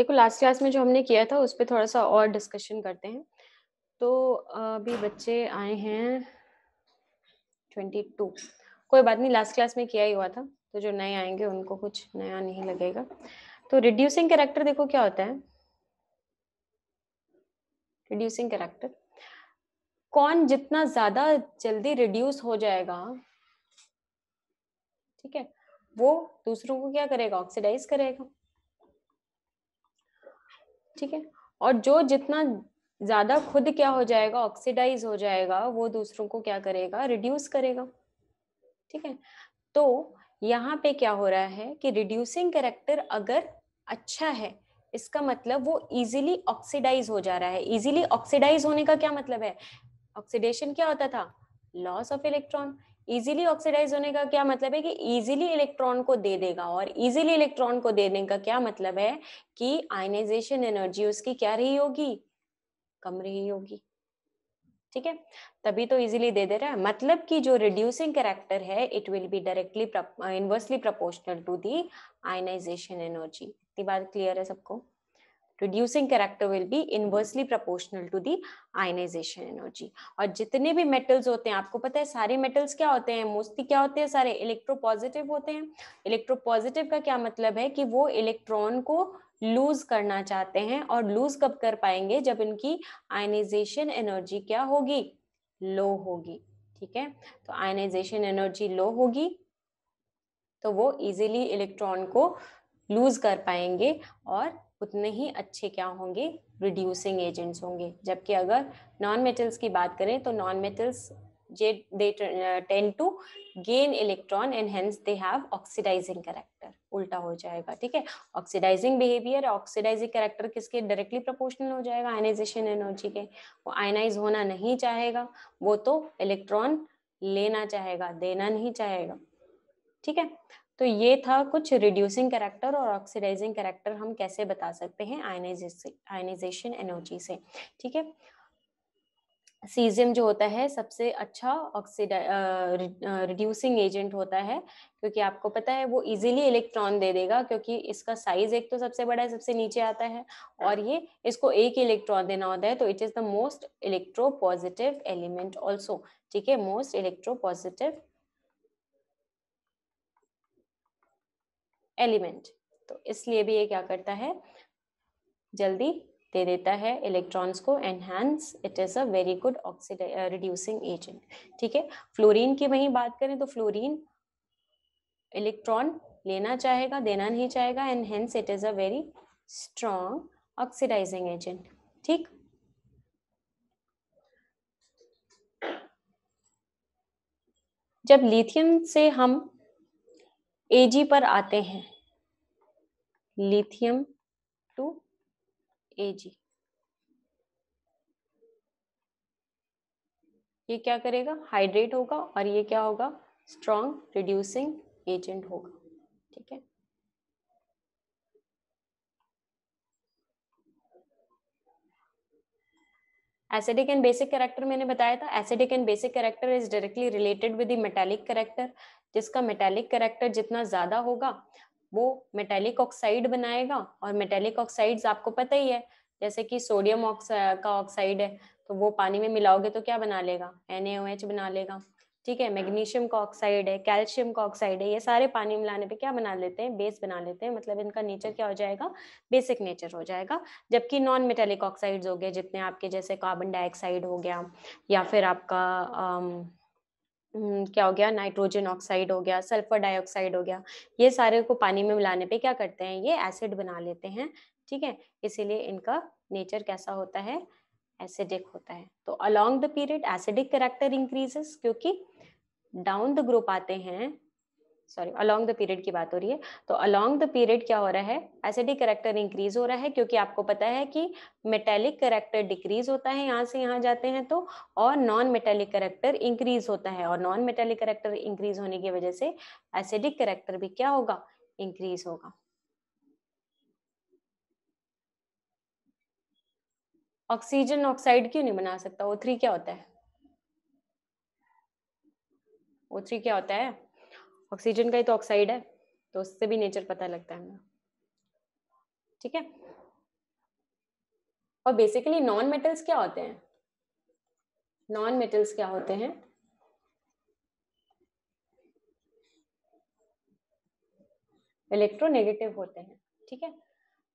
देखो last class में जो हमने किया था उस पर थोड़ा सा और डिस्कशन करते हैं तो अभी बच्चे आए हैं ट्वेंटी टू कोई बात नहीं लास्ट क्लास में किया ही हुआ था तो जो नए आएंगे उनको कुछ नया नहीं लगेगा तो रिड्यूसिंग कैरेक्टर देखो क्या होता है रिड्यूसिंग कैरेक्टर कौन जितना ज्यादा जल्दी रिड्यूस हो जाएगा ठीक है वो दूसरों को क्या करेगा ऑक्सीडाइज करेगा ठीक है और जो जितना ज्यादा खुद क्या हो जाएगा ऑक्सीडाइज हो जाएगा वो दूसरों को क्या करेगा रिड्यूस करेगा ठीक है तो यहाँ पे क्या हो रहा है कि रिड्यूसिंग करेक्टर अगर अच्छा है इसका मतलब वो इजिली ऑक्सीडाइज हो जा रहा है इजिली ऑक्सीडाइज होने का क्या मतलब है ऑक्सीडेशन क्या होता था loss of electron easily oxidise होने का क्या मतलब है कि इजीली इलेक्ट्रॉन को दे देगा और इजीली इलेक्ट्रॉन को देने का क्या मतलब है कि आयनाइजेशन एनर्जी उसकी क्या रही होगी कम रही होगी ठीक है तभी तो इजीली दे दे रहा है मतलब कि जो रिड्यूसिंग कैरेक्टर है it will be directly inversely proportional to the ionisation energy इतनी बात क्लियर है सबको reducing character will be inversely proportional to the ionisation energy और जितने भी मेटल्स होते हैं आपको पता है सारे मेटल्स क्या होते हैं मोस्टली क्या होते हैं सारे इलेक्ट्रो पॉजिटिव होते हैं इलेक्ट्रो पॉजिटिव का क्या मतलब है कि वो इलेक्ट्रॉन को लूज करना चाहते हैं और लूज कब कर पाएंगे जब इनकी आयनाइजेशन एनर्जी क्या होगी लो होगी ठीक है तो आयनाइजेशन एनर्जी लो होगी तो वो इजीली इलेक्ट्रॉन को लूज कर पाएंगे और उतने ही अच्छे क्या होंगे रिड्यूसिंग एजेंट्स होंगे जबकि अगर नॉन मेटल्स की बात करें तो नॉन मेटल्स जे they tend to gain electron and hence they have oxidising character उल्टा हो जाएगा ठीक है ऑक्सीडाइजिंग बिहेवियर ऑक्सीडाइजिंग करेक्टर किसके डायरेक्टली प्रोपोर्शनल हो जाएगा आयनाइजेशन एनर्जी के वो आयनाइज होना नहीं चाहेगा वो तो इलेक्ट्रॉन लेना चाहेगा देना नहीं चाहेगा ठीक है तो ये था कुछ रिड्यूसिंग कैरेक्टर और ऑक्सीडाइजिंग कैरेक्टर हम कैसे बता सकते हैं आयनाइजेशन एनर्जी से ठीक है सीजियम जो होता है सबसे अच्छा ऑक्सीडा रिड्यूसिंग एजेंट होता है क्योंकि आपको पता है वो इजीली इलेक्ट्रॉन दे देगा क्योंकि इसका साइज एक तो सबसे बड़ा है सबसे नीचे आता है और ये इसको एक ही इलेक्ट्रॉन देना होता है तो it is the most electropositive element also ठीक है मोस्ट इलेक्ट्रो पॉजिटिव एलिमेंट तो इसलिए भी ये क्या करता है जल्दी दे देता है इलेक्ट्रॉन्स को and hence it is a very good oxide reducing agent ठीक है फ्लोरीन की वही बात करें तो फ्लोरीन इलेक्ट्रॉन लेना चाहेगा देना नहीं चाहेगा and hence it is a very strong oxidising agent ठीक जब लिथियम से हम एजी पर आते हैं लिथियम टू एजी ये क्या करेगा हाइड्रेट होगा और ये क्या होगा स्ट्रॉन्ग रिड्यूसिंग एजेंट होगा ठीक है एसिडिक एंड बेसिक कैरेक्टर मैंने बताया था acidic and basic character is directly related with metallic character जिसका मेटेलिक कैरेक्टर जितना ज्यादा होगा वो मेटेलिक ऑक्साइड बनाएगा और मेटेलिक ऑक्साइड्स आपको पता ही है जैसे कि सोडियम का ऑक्साइड है तो वो पानी में मिलाओगे तो क्या बना लेगा एन बना लेगा ठीक है मैग्नीशियम का ऑक्साइड है कैल्शियम का ऑक्साइड है ये सारे पानी मिलाने पे क्या बना लेते हैं बेस बना लेते हैं मतलब इनका नेचर क्या हो जाएगा बेसिक नेचर हो जाएगा जबकि नॉन मेटेलिक ऑक्साइड्स हो गए जितने आपके जैसे कार्बन डाइऑक्साइड हो गया या फिर आपका आम, हम्म, क्या हो गया नाइट्रोजन ऑक्साइड हो गया सल्फर डाइऑक्साइड हो गया ये सारे को पानी में मिलाने पर क्या करते हैं ये एसिड बना लेते हैं ठीक है इसीलिए इनका नेचर कैसा होता है एसिडिक होता है तो along the period acidic character increases क्योंकि डाउन द ग्रुप आते हैं सॉरी अलोंग द पीरियड की बात हो रही है तो अलोंग द पीरियड क्या हो रहा है एसिडिक करेक्टर इंक्रीज हो रहा है क्योंकि आपको पता है कि मेटेलिक करेक्टर डिक्रीज होता है यहाँ से यहाँ जाते हैं तो और नॉन मेटेलिक करेक्टर इंक्रीज होता है और नॉन मेटेलिक करेक्टर इंक्रीज होने की वजह से एसिडिक करेक्टर भी क्या होगा इंक्रीज होगा ऑक्सीजन ऑक्साइड क्यों नहीं बना सकता ओ थ्री क्या होता है ओ थ्री क्या होता है ऑक्सीजन का ही तो ऑक्साइड है तो उससे भी नेचर पता लगता है हमें ठीक है और बेसिकली नॉन मेटल्स क्या होते हैं नॉन मेटल्स क्या होते हैं इलेक्ट्रोनेगेटिव होते हैं ठीक है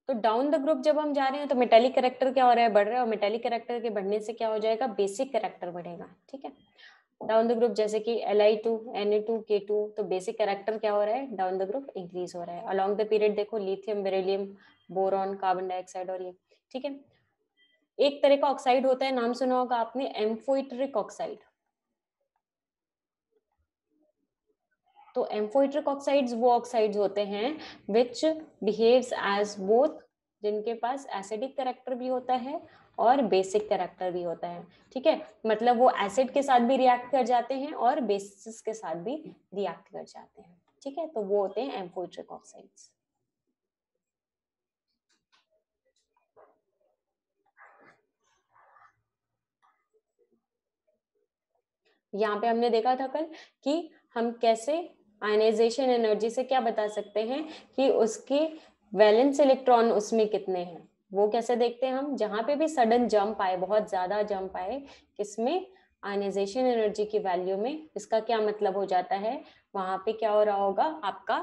तो डाउन द ग्रुप जब हम जा रहे हैं तो मेटेलिक करेक्टर क्या हो रहा है बढ़ रहा है और मेटेलिक करेक्टर के बढ़ने से क्या हो जाएगा बेसिक करेक्टर बढ़ेगा ठीक है डाउन द ग्रुप जैसे कि L I two N A two K two तो बेसिक करेक्टर क्या हो रहा है डाउन द ग्रुप इंक्रीज हो रहा है अलॉन्ग द पीरियड देखो lithium beryllium boron carbon dioxide और ये ठीक है एक तरह का ऑक्साइड होता है नाम सुना होगा आपने एम्फोइट्रिक ऑक्साइड तो एम्फोइट्रिक ऑक्साइड्स वो ऑक्साइड्स होते हैं विच बिहेव्स एज बोथ जिनके पास एसिडिक करेक्टर भी होता है और बेसिक करेक्टर भी होता है ठीक है मतलब वो एसिड के साथ भी रिएक्ट कर जाते हैं और बेसिस के साथ भी रिएक्ट कर जाते हैं ठीक है तो वो होते हैं एम्फोइट्रिक ऑक्साइड्स यहाँ पे हमने देखा था कल कि हम कैसे आयनाइजेशन एनर्जी से क्या बता सकते हैं कि उसकी वैलेंस इलेक्ट्रॉन उसमें कितने हैं वो कैसे देखते हैं हम जहाँ पे भी सडन जंप आए बहुत ज्यादा जंप आए किसमें आयनाइजेशन एनर्जी की वैल्यू में इसका क्या मतलब हो जाता है वहां पे क्या हो रहा होगा आपका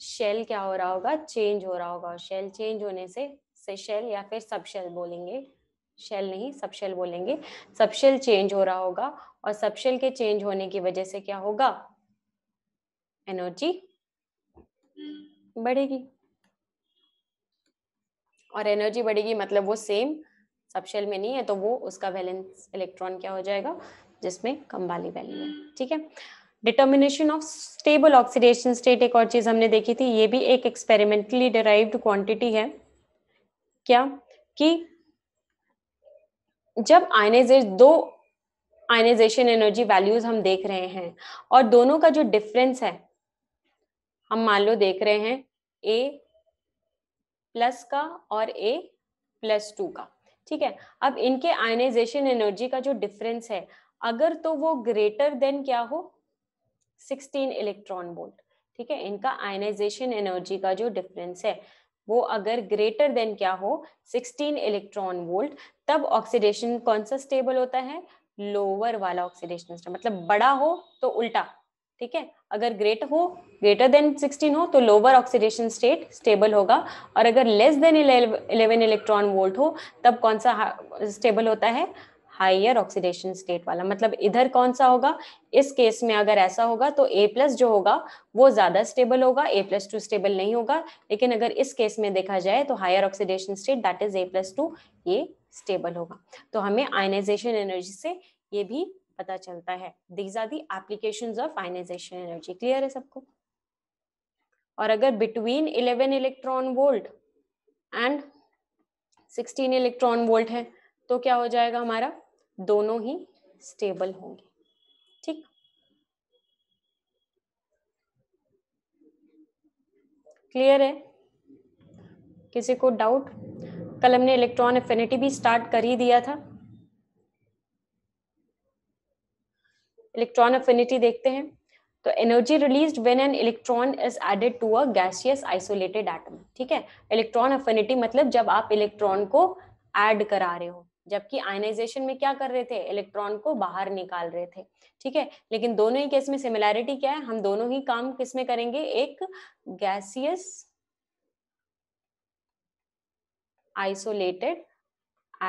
शेल क्या हो रहा होगा चेंज हो रहा होगा शेल चेंज होने से से शेल या फिर सब शेल बोलेंगे शेल नहीं सब शेल बोलेंगे सब शेल चेंज हो रहा होगा और सब शेल के चेंज होने की वजह से क्या होगा एनर्जी बढ़ेगी और एनर्जी बढ़ेगी मतलब वो सेम सबशेल में नहीं है तो वो उसका वैलेंस इलेक्ट्रॉन क्या हो जाएगा जिसमें कम वाली वैल्यू है ठीक है determination of stable oxidation state एक और चीज हमने देखी थी ये भी एक एक्सपेरिमेंटली डिराइव्ड क्वांटिटी है क्या कि जब आयनाइजेश दो आयनाइजेशन एनर्जी वैल्यूज हम देख रहे हैं और दोनों का जो डिफरेंस है हम मान लो देख रहे हैं ए प्लस का और ए प्लस टू का ठीक है अब इनके आयनाइजेशन एनर्जी का जो डिफरेंस है अगर तो वो ग्रेटर देन क्या हो 16 इलेक्ट्रॉन वोल्ट ठीक है इनका आयनाइजेशन एनर्जी का जो डिफरेंस है वो अगर ग्रेटर देन क्या हो 16 इलेक्ट्रॉन वोल्ट तब ऑक्सीडेशन कौन सा स्टेबल होता है लोअर वाला ऑक्सीडेशन मतलब बड़ा हो तो उल्टा ठीक है अगर ग्रेट हो ग्रेटर देन 16 हो तो लोअर ऑक्सीडेशन स्टेट स्टेबल होगा और अगर लेस देन 11 इलेक्ट्रॉन वोल्ट हो तब कौन सा स्टेबल होता है हाइयर ऑक्सीडेशन स्टेट वाला मतलब इधर कौन सा होगा इस केस में अगर ऐसा होगा तो ए प्लस जो होगा वो ज्यादा स्टेबल होगा ए प्लस टू स्टेबल नहीं होगा लेकिन अगर इस केस में देखा जाए तो higher oxidation state that is A plus two ये स्टेबल होगा तो हमें आयनाइजेशन एनर्जी से ये भी पता चलता है these are the application of ionisation energy clear है सबको और अगर between 11 electron volt and 16 electron volt है तो क्या हो जाएगा हमारा दोनों ही स्टेबल होंगे ठीक क्लियर है किसी को डाउट कल हमने इलेक्ट्रॉन एफिनिटी भी स्टार्ट कर ही दिया था इलेक्ट्रॉन अफिनिटी देखते हैं तो energy release when an electron is added to a gaseous isolated atom ठीक है इलेक्ट्रॉन अफिनिटी मतलब जब आप इलेक्ट्रॉन को एड करा रहे हो जबकि आयनाइजेशन में क्या कर रहे थे इलेक्ट्रॉन को बाहर निकाल रहे थे ठीक है लेकिन दोनों ही केस में सिमिलैरिटी क्या है हम दोनों ही काम किस में करेंगे एक गैसियस आइसोलेटेड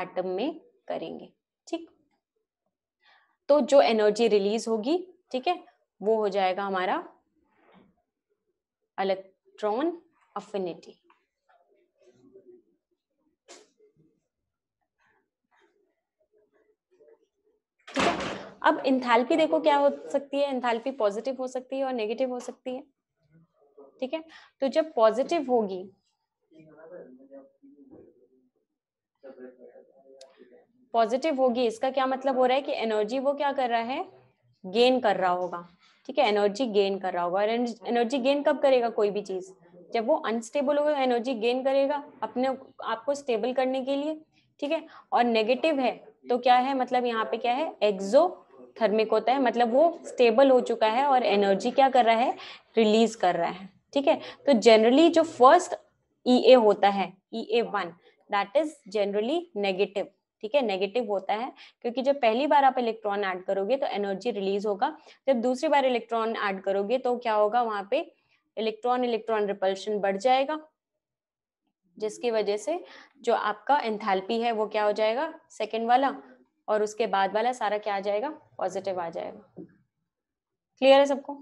एटम में करेंगे तो जो एनर्जी रिलीज होगी ठीक है वो हो जाएगा हमारा इलेक्ट्रॉन अफिनिटी ठीक है अब इंथैल्पी देखो क्या हो सकती है इंथैल्पी पॉजिटिव हो सकती है और नेगेटिव हो सकती है ठीक है तो जब पॉजिटिव होगी पॉजिटिव होगी इसका क्या मतलब हो रहा है कि एनर्जी वो क्या कर रहा है गेन कर रहा होगा ठीक है एनर्जी गेन कर रहा होगा और एनर्जी गेन कब करेगा कोई भी चीज़ जब वो अनस्टेबल होगा एनर्जी गेन करेगा अपने आपको स्टेबल करने के लिए ठीक है और नेगेटिव है तो क्या है मतलब यहाँ पे क्या है एक्जो थर्मिक होता है मतलब वो स्टेबल हो चुका है और एनर्जी क्या कर रहा है रिलीज कर रहा है ठीक है तो जनरली जो फर्स्ट ई ए होता है E A one that is generally negative ठीक है नेगेटिव होता है क्योंकि जब पहली बार आप इलेक्ट्रॉन ऐड करोगे तो एनर्जी रिलीज होगा जब दूसरी बार इलेक्ट्रॉन ऐड करोगे तो क्या होगा वहां पे इलेक्ट्रॉन इलेक्ट्रॉन रिपल्शन बढ़ जाएगा जिसकी वजह से जो आपका एंथैल्पी है वो क्या हो जाएगा सेकेंड वाला और उसके बाद वाला सारा क्या आ जाएगा पॉजिटिव आ जाएगा क्लियर है सबको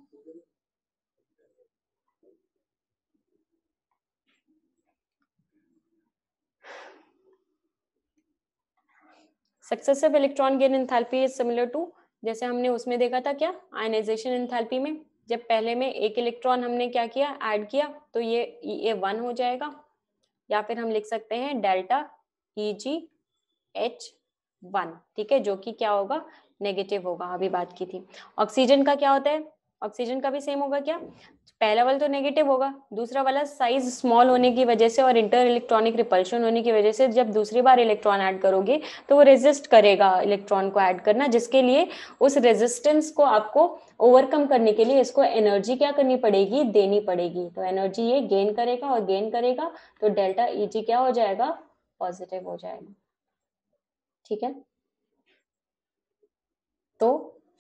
successive electron gain enthalpy is similar to जैसे हमने उसमें देखा था क्या आयनाइजेशन इंथैल्पी में जब पहले में एक इलेक्ट्रॉन हमने क्या किया ऐड किया तो ये ई ए वन हो जाएगा या फिर हम लिख सकते हैं delta E G H one ठीक है जो कि क्या होगा नेगेटिव होगा अभी बात की थी ऑक्सीजन का क्या होता है ऑक्सीजन का भी सेम होगा क्या पहला वाला तो नेगेटिव होगा दूसरा वाला साइज स्मॉल होने की वजह से और इंटर इलेक्ट्रॉनिक रिपल्शन होने की वजह से जब दूसरी बार इलेक्ट्रॉन ऐड करोगे तो वो रेजिस्ट करेगा इलेक्ट्रॉन को ऐड करना जिसके लिए उस रेजिस्टेंस को आपको ओवरकम करने के लिए इसको एनर्जी क्या करनी पड़ेगी देनी पड़ेगी तो एनर्जी ये गेन करेगा और गेन करेगा तो डेल्टा ई क्या हो जाएगा पॉजिटिव हो जाएगा ठीक है तो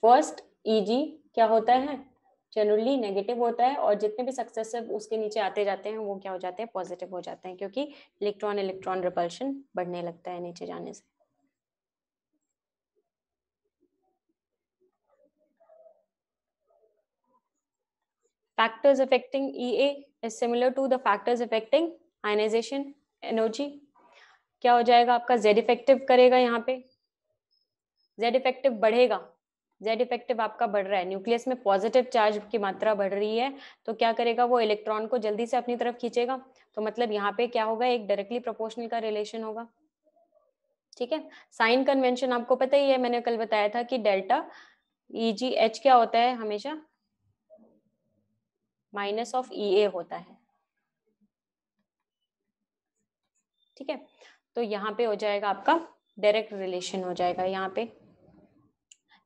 फर्स्ट ई जी क्या होता है जनरली नेगेटिव होता है और जितने भी सक्सेसिव उसके नीचे आते जाते हैं वो क्या हो जाते हैं पॉजिटिव हो जाते हैं क्योंकि इलेक्ट्रॉन इलेक्ट्रॉन रिपल्शन बढ़ने लगता है नीचे जाने से factors affecting EA is similar to the factors affecting ionisation energy क्या हो जाएगा आपका जेड इफेक्टिव करेगा यहाँ पे जेड इफेक्टिव बढ़ेगा जेड इफेक्टिव आपका बढ़ रहा है न्यूक्लियस में पॉजिटिव चार्ज की मात्रा बढ़ रही है तो क्या करेगा वो इलेक्ट्रॉन को जल्दी से अपनी तरफ खींचेगा तो मतलब यहाँ पे क्या होगा एक डायरेक्टली प्रोपोर्शनल का रिलेशन होगा ठीक है साइन कन्वेंशन आपको पता ही है मैंने कल बताया था कि डेल्टा ई जी एच क्या होता है हमेशा माइनस ऑफ ई ए होता है ठीक है तो यहाँ पे हो जाएगा आपका डायरेक्ट रिलेशन हो जाएगा यहाँ पे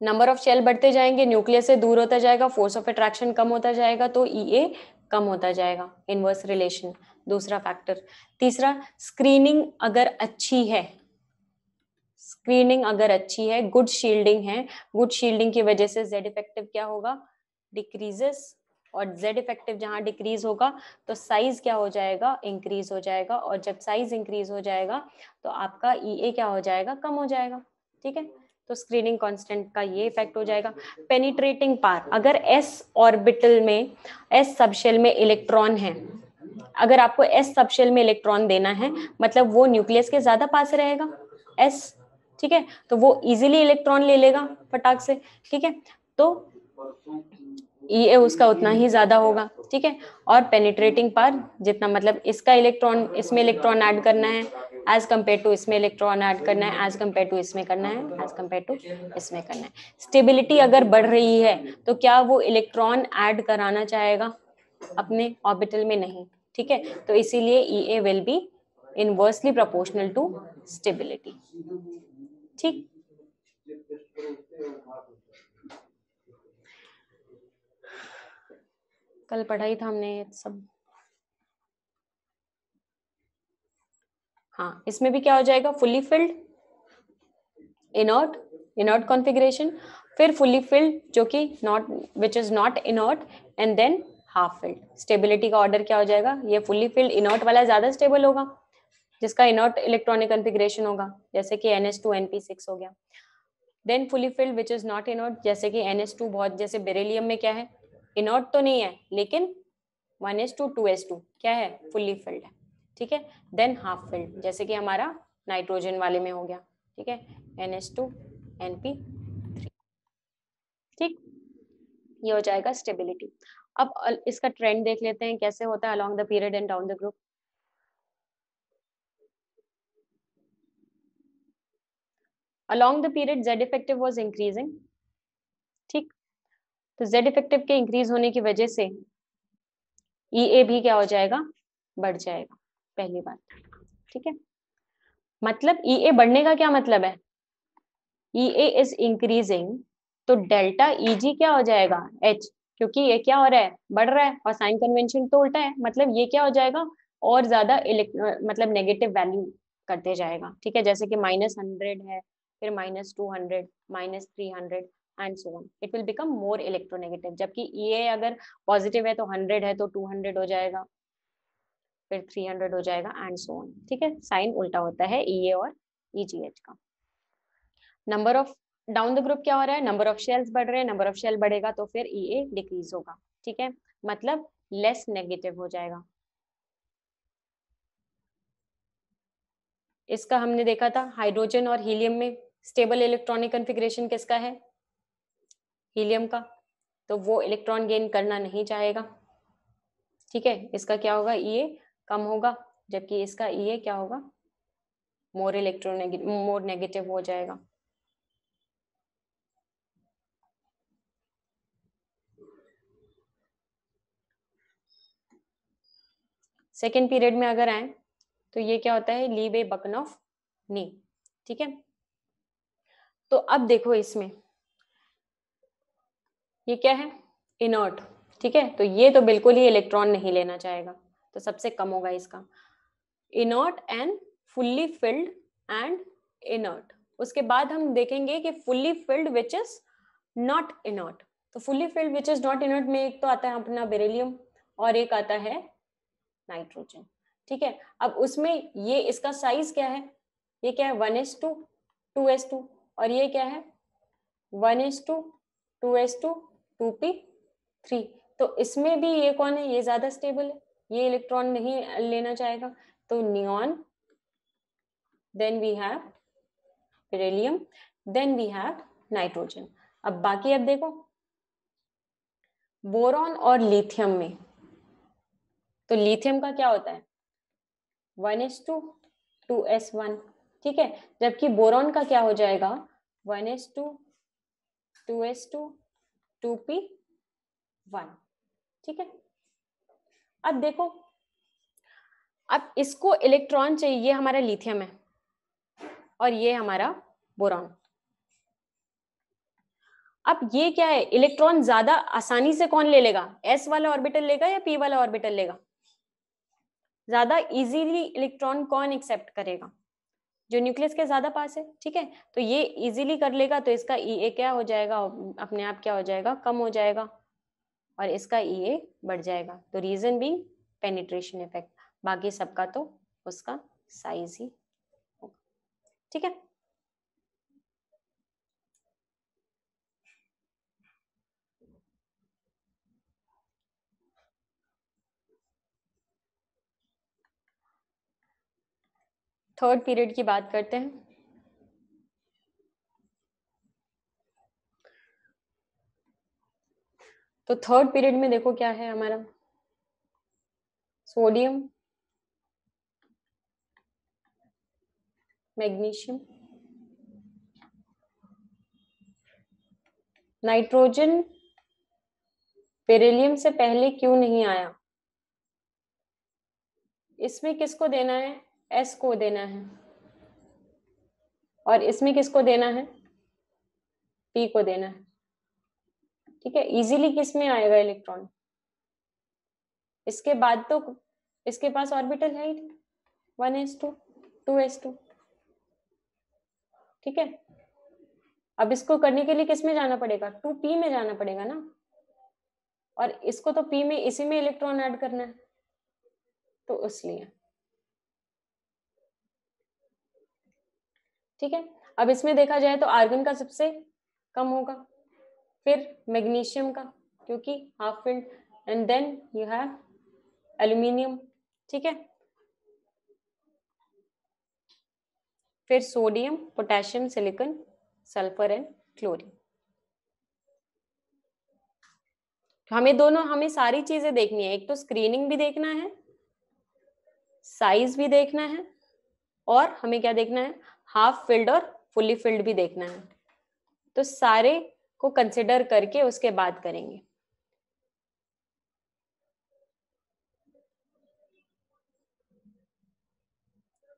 नंबर ऑफ शेल बढ़ते जाएंगे न्यूक्लियस से दूर होता जाएगा फोर्स ऑफ अट्रैक्शन कम होता जाएगा तो ई e कम होता जाएगा इनवर्स रिलेशन दूसरा फैक्टर तीसरा स्क्रीनिंग अगर अच्छी है स्क्रीनिंग अगर अच्छी है गुड शील्डिंग है गुड शील्डिंग की वजह से जेड इफेक्टिव क्या होगा डिक्रीजेस और जेड इफेक्टिव जहां डिक्रीज होगा तो साइज क्या हो जाएगा इंक्रीज हो जाएगा और जब साइज इंक्रीज हो जाएगा तो आपका ई e ए क्या हो जाएगा कम हो जाएगा ठीक है तो स्क्रीनिंग कांस्टेंट का ये इफेक्ट हो जाएगा पेनिट्रेटिंग पार अगर एस ऑर्बिटल में एस सबशेल में इलेक्ट्रॉन है अगर आपको एस सबशेल में इलेक्ट्रॉन देना है मतलब वो न्यूक्लियस के ज्यादा पास रहेगा एस ठीक है तो वो इजिली इलेक्ट्रॉन ले लेगा फटाक से ठीक है तो ये उसका उतना ही ज्यादा होगा ठीक है और पेनिट्रेटिंग पार जितना मतलब इसका इलेक्ट्रॉन इसमें इलेक्ट्रॉन ऐड करना है एज कम्पेयर टू इसमें इलेक्ट्रॉन ऐड करना है एज कम्पेयर टू इसमें करना है एज कम्पेयर टू इसमें करना है स्टेबिलिटी अगर बढ़ रही है तो क्या वो इलेक्ट्रॉन ऐड कराना चाहेगा अपने ऑर्बिटल में नहीं ठीक है तो इसीलिए E A will be inversely proportional to stability ठीक कल पढ़ाई था हमने सब हाँ इसमें भी क्या हो जाएगा fully filled inert inert configuration फिर फुली फिल्ड जो कि not which is not inert and then half filled stability का ऑर्डर क्या हो जाएगा ये फुली फिल्ड इनॉट वाला ज्यादा स्टेबल होगा जिसका इनॉट इलेक्ट्रॉनिक कॉन्फिग्रेशन होगा जैसे कि N S two N P six हो गया then fully filled which is not inert जैसे कि एन एस टू बहुत जैसे बेरेलियम में क्या है इनॉट तो नहीं है लेकिन one S two two S two क्या है फुली फिल्ड है ठीक है देन हाफ फिल्ड जैसे कि हमारा नाइट्रोजन वाले में हो गया ठीक है N S two N P three ठीक ये हो जाएगा स्टेबिलिटी अब इसका ट्रेंड देख लेते हैं कैसे होता है along the period and down the group along the period Z effective was increasing ठीक तो जेड इफेक्टिव के इंक्रीज होने की वजह से ई e ए भी क्या हो जाएगा बढ़ जाएगा पहली बात ठीक है मतलब ई e ए बढ़ने का क्या मतलब है ई ए इज इंक्रीजिंग तो डेल्टा ई जी क्या हो जाएगा एच क्योंकि ये क्या हो रहा है बढ़ रहा है और साइन कन्वेंशन तो उल्टा है मतलब ये क्या हो जाएगा और ज्यादा मतलब नेगेटिव वैल्यू करते जाएगा ठीक है जैसे कि माइनस हंड्रेड है फिर minus two hundred minus three hundred and so on it will become more electronegative जबकि ये e अगर पॉजिटिव है तो हंड्रेड है तो टू हंड्रेड हो जाएगा फिर 300 हो जाएगा एंड सो ऑन ठीक है साइन उल्टा होता है ई e ए और ई जी एच का number of down the group क्या हो रहा है नंबर ऑफ शेल्स बढ़ रहे हैं नंबर ऑफ शेल बढ़ेगा तो फिर ई ए डिक्रीज होगा ठीक है मतलब लेस नेगेटिव हो जाएगा इसका हमने देखा था हाइड्रोजन और हीलियम में स्टेबल इलेक्ट्रॉनिक कन्फिग्रेशन किसका है हीलियम का तो वो इलेक्ट्रॉन गेन करना नहीं चाहेगा ठीक है इसका क्या होगा ये e कम होगा जबकि इसका ये e क्या होगा मोर इलेक्ट्रोनेगेटिव मोर नेगेटिव हो जाएगा सेकेंड पीरियड में अगर आए तो ये क्या होता है लीव ए बकन ऑफ नी ठीक है तो अब देखो इसमें ये क्या है इनर्ट ठीक है तो ये तो बिल्कुल ही इलेक्ट्रॉन नहीं लेना चाहेगा तो सबसे कम होगा इसका inert and fully filled and inert उसके बाद हम देखेंगे कि fully filled which is not inert तो fully filled which is not inert में एक तो आता है अपना बेरेलियम और एक आता है नाइट्रोजन ठीक है अब उसमें ये इसका साइज क्या है ये क्या है one S two two S two और ये क्या है one S two two S two two P three तो इसमें भी ये कौन है ये ज्यादा स्टेबल है ये इलेक्ट्रॉन नहीं लेना चाहेगा तो neon then we have helium then we have nitrogen अब बाकी अब देखो बोरॉन और लिथियम में तो लिथियम का क्या होता है one S two two S one ठीक है जबकि बोरॉन का क्या हो जाएगा one S two two S two two P one ठीक है अब देखो अब इसको इलेक्ट्रॉन चाहिए ये हमारा लिथियम है और ये हमारा बोरॉन अब ये क्या है इलेक्ट्रॉन ज्यादा आसानी से कौन ले लेगा एस वाला ऑर्बिटल लेगा या पी वाला ऑर्बिटल लेगा ज्यादा इजीली इलेक्ट्रॉन कौन एक्सेप्ट करेगा जो न्यूक्लियस के ज्यादा पास है ठीक है तो ये इजीली कर लेगा तो इसका ई e ए क्या हो जाएगा अपने आप क्या हो जाएगा कम हो जाएगा और इसका ई e बढ़ जाएगा तो रीजन भी पेनिट्रेशन इफेक्ट बाकी सबका तो उसका साइज ही होगा ठीक है थर्ड पीरियड की बात करते हैं तो थर्ड पीरियड में देखो क्या है हमारा सोडियम मैग्नीशियम नाइट्रोजन पेरेलियम से पहले क्यों नहीं आया इसमें किसको देना है एस को देना है और इसमें किसको देना है पी को देना है ठीक है इजीली किस में आएगा इलेक्ट्रॉन इसके बाद तो इसके पास ऑर्बिटल है one S two two S two ठीक है अब इसको करने के लिए किस में जाना पड़ेगा टू पी में जाना पड़ेगा ना और इसको तो पी में इसी में इलेक्ट्रॉन ऐड करना है तो इसलिए ठीक है अब इसमें देखा जाए तो आर्गन का सबसे कम होगा फिर मैग्नीशियम का क्योंकि half filled and then you have aluminium ठीक है फिर sodium potassium silicon sulphur and chlorine हमें दोनों हमें सारी चीजें देखनी है एक तो स्क्रीनिंग भी देखना है साइज भी देखना है और हमें क्या देखना है हाफ फिल्ड और फुली फिल्ड भी देखना है तो सारे को कंसिडर करके उसके बाद करेंगे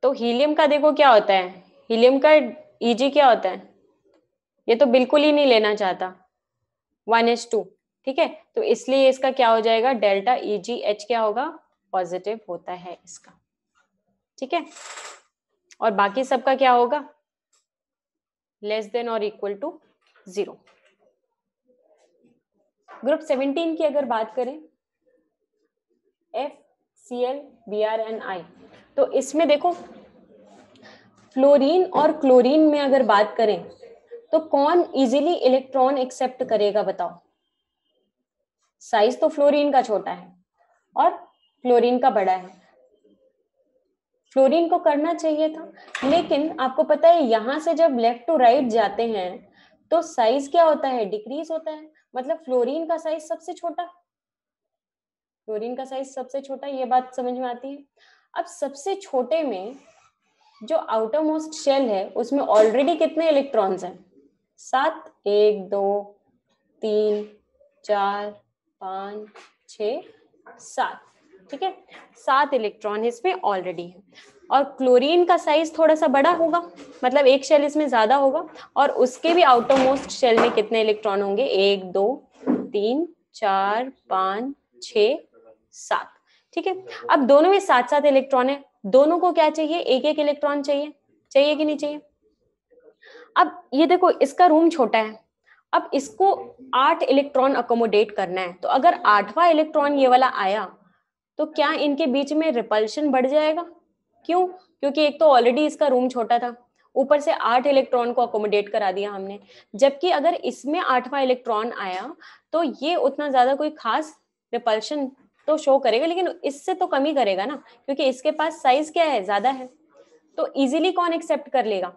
तो हीलियम का देखो क्या होता है हीलियम का ईजी क्या होता है ये तो बिल्कुल ही नहीं लेना चाहता वन एच टू ठीक है तो इसलिए इसका क्या हो जाएगा डेल्टा ई जी एच क्या होगा पॉजिटिव होता है इसका ठीक है और बाकी सबका क्या होगा लेस देन और equal to zero group seventeen की अगर बात करें F C L B R and I तो इसमें देखो फ्लोरीन और क्लोरीन में अगर बात करें तो कौन इजीली इलेक्ट्रॉन एक्सेप्ट करेगा बताओ साइज तो फ्लोरीन का छोटा है और क्लोरीन का बड़ा है फ्लोरीन को करना चाहिए था लेकिन आपको पता है यहां से जब लेफ्ट टू राइट जाते हैं तो साइज क्या होता है डिक्रीज होता है मतलब फ्लोरीन का साइज सबसे छोटा फ्लोरीन का साइज सबसे छोटा ये बात समझ में आती है अब सबसे छोटे में जो आउटर मोस्ट शेल है उसमें ऑलरेडी कितने इलेक्ट्रॉन्स हैं सात एक दो तीन चार पाँच छ सात ठीक है सात इलेक्ट्रॉन इसमें ऑलरेडी है और क्लोरीन का साइज थोड़ा सा बड़ा होगा मतलब एक शेल इसमें ज्यादा होगा और उसके भी आउटोमोस्ट शेल में कितने इलेक्ट्रॉन होंगे एक दो तीन चार पाँच छ सात ठीक है अब दोनों में सात सात इलेक्ट्रॉन है दोनों को क्या चाहिए एक एक इलेक्ट्रॉन चाहिए चाहिए कि नहीं चाहिए अब ये देखो इसका रूम छोटा है अब इसको आठ इलेक्ट्रॉन अकोमोडेट करना है तो अगर आठवां इलेक्ट्रॉन ये वाला आया तो क्या इनके बीच में रिपल्शन बढ़ जाएगा क्यों क्योंकि एक तो ऑलरेडी इसका रूम छोटा था ऊपर से आठ इलेक्ट्रॉन को अकोमोडेट करा दिया हमने जबकि अगर इसमें आठवां इलेक्ट्रॉन आया तो ये उतना ज्यादा कोई खास रिपल्शन तो शो करेगा लेकिन इससे तो कमी करेगा ना क्योंकि इसके पास साइज क्या है ज्यादा है तो इजीली कौन एक्सेप्ट कर लेगा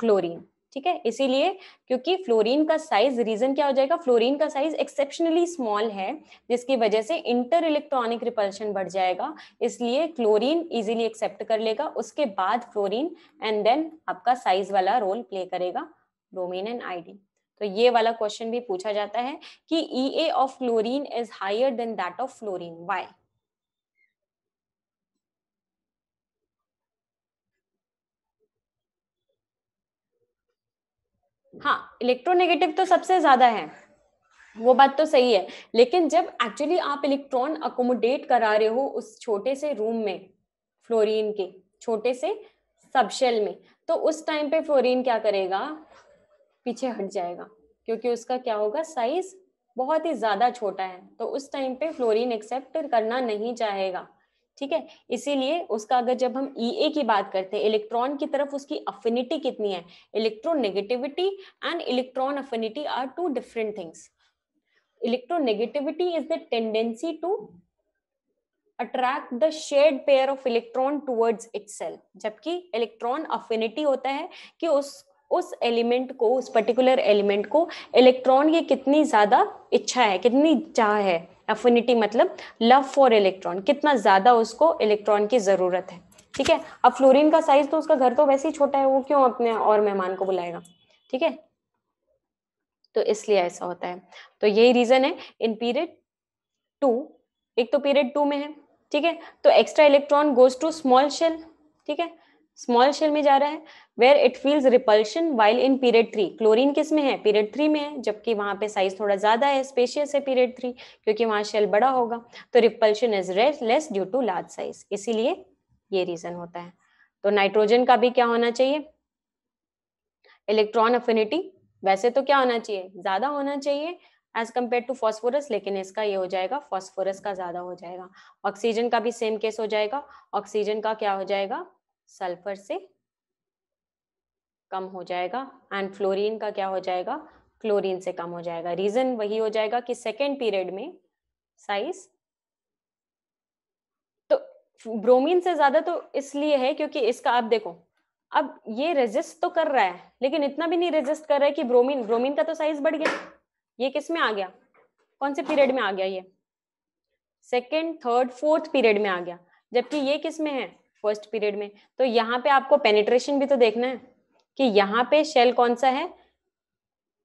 क्लोरीन ठीक है इसीलिए क्योंकि फ्लोरीन का साइज रीजन क्या हो जाएगा फ्लोरीन का साइज एक्सेप्शनली स्मॉल है जिसकी वजह से इंटर इलेक्ट्रॉनिक रिपल्शन बढ़ जाएगा इसलिए क्लोरीन इजीली एक्सेप्ट कर लेगा उसके बाद फ्लोरीन एंड देन आपका साइज वाला रोल प्ले करेगा ब्रोमीन एंड आईडी तो ये वाला क्वेश्चन भी पूछा जाता है कि E of chlorine is higher than that of fluorine why हाँ इलेक्ट्रोनेगेटिव तो सबसे ज्यादा है वो बात तो सही है लेकिन जब एक्चुअली आप इलेक्ट्रॉन अकोमोडेट करा रहे हो उस छोटे से रूम में फ्लोरीन के छोटे से सबशेल में तो उस टाइम पे फ्लोरीन क्या करेगा पीछे हट जाएगा क्योंकि उसका क्या होगा साइज बहुत ही ज्यादा छोटा है तो उस टाइम पे फ्लोरीन एक्सेप्ट करना नहीं चाहेगा ठीक है इसीलिए उसका अगर जब हम ई e ए की बात करते हैं इलेक्ट्रॉन की तरफ उसकी अफिनिटी कितनी है electronegativity and electron affinity are two different things electronegativity is the tendency to attract the shared pair of electron towards it जबकि इलेक्ट्रॉन अफिनिटी होता है कि उस उस एलिमेंट को उस पर्टिकुलर एलिमेंट को इलेक्ट्रॉन की कितनी ज्यादा इच्छा है कितनी चाह है अफिनिटी मतलब लव फॉर इलेक्ट्रॉन कितना ज्यादा उसको इलेक्ट्रॉन की जरूरत है ठीक है अब फ्लोरीन का साइज तो उसका घर तो वैसे ही छोटा है वो क्यों अपने और मेहमान को बुलाएगा ठीक है तो इसलिए ऐसा होता है तो यही रीजन है इन पीरियड टू एक तो पीरियड टू में है ठीक है तो extra electron goes to small shell ठीक है स्मॉल शेल में जा रहा है where it feels repulsion while in period three chlorine किस में है पीरियड थ्री में है जबकि वहां पे साइज थोड़ा ज्यादा है स्पेशियस है पीरियड थ्री क्योंकि वहां शेल बड़ा होगा तो repulsion is less due to large size इसीलिए ये रीजन होता है तो नाइट्रोजन का भी क्या होना चाहिए इलेक्ट्रॉन अफिनिटी वैसे तो क्या होना चाहिए ज्यादा होना चाहिए एज कम्पेयर टू फॉस्फोरस लेकिन इसका ये हो जाएगा फॉस्फोरस का ज्यादा हो जाएगा ऑक्सीजन का भी सेम केस हो जाएगा ऑक्सीजन का क्या हो जाएगा सल्फर से कम हो जाएगा एंड फ्लोरीन का क्या हो जाएगा क्लोरीन से कम हो जाएगा रीजन वही हो जाएगा कि सेकेंड पीरियड में साइज तो ब्रोमीन से ज्यादा तो इसलिए है क्योंकि इसका आप देखो अब ये रेजिस्ट तो कर रहा है लेकिन इतना भी नहीं रेजिस्ट कर रहा है कि ब्रोमीन ब्रोमीन का तो साइज बढ़ गया ये किस में आ गया कौन से पीरियड में आ गया ये सेकेंड थर्ड फोर्थ पीरियड में आ गया जबकि ये किस में है फर्स्ट पीरियड में तो यहाँ पे आपको पेनिट्रेशन भी तो देखना है कि यहाँ पे शेल कौन सा है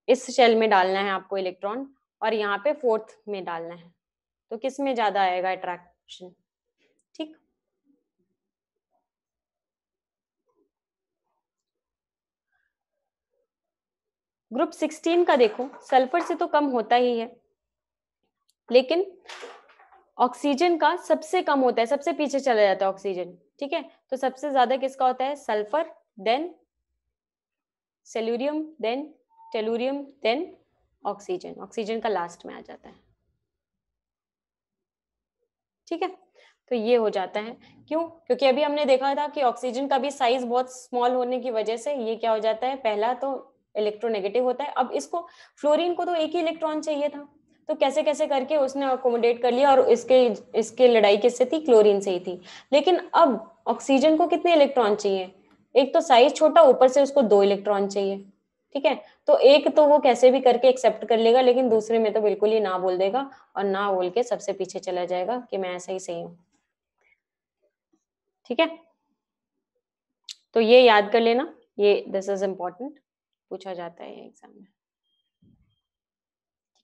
इस शेल में डालना है आपको इलेक्ट्रॉन और यहाँ पे फोर्थ में डालना है तो किस में ज्यादा आएगा अट्रैक्शन ठीक ग्रुप सिक्सटीन का देखो सल्फर से तो कम होता ही है लेकिन ऑक्सीजन का सबसे कम होता है सबसे पीछे चला जाता है ऑक्सीजन ठीक है तो सबसे ज्यादा किसका होता है sulphur then selenium then tellurium then oxygen oxygen का लास्ट में आ जाता है ठीक है तो ये हो जाता है क्यों क्योंकि अभी हमने देखा था कि ऑक्सीजन का भी साइज बहुत स्मॉल होने की वजह से ये क्या हो जाता है पहला तो इलेक्ट्रोनेगेटिव होता है अब इसको फ्लोरीन को तो एक ही इलेक्ट्रॉन चाहिए था तो कैसे कैसे करके उसने अकोमोडेट कर लिया और इसके इसके लड़ाई किससे थी क्लोरीन से ही थी लेकिन अब ऑक्सीजन को कितने इलेक्ट्रॉन चाहिए एक तो साइज छोटा ऊपर से उसको दो इलेक्ट्रॉन चाहिए ठीक है तो एक तो वो कैसे भी करके एक्सेप्ट कर लेगा लेकिन दूसरे में तो बिल्कुल ही ना बोल देगा और ना बोल के सबसे पीछे चला जाएगा कि मैं ऐसा ही सही हूं ठीक है तो ये याद कर लेना ये दिस इज इम्पोर्टेंट पूछा जाता है एग्जाम में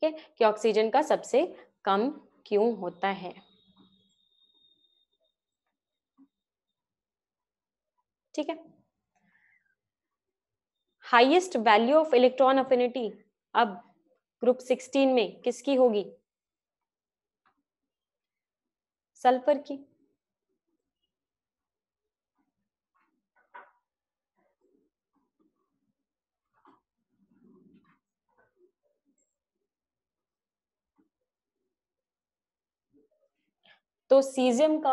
ठीक है कि ऑक्सीजन का सबसे कम क्यों होता है ठीक है highest value of electron affinity अब ग्रुप 16 में किसकी होगी सल्फर की तो सीजियम का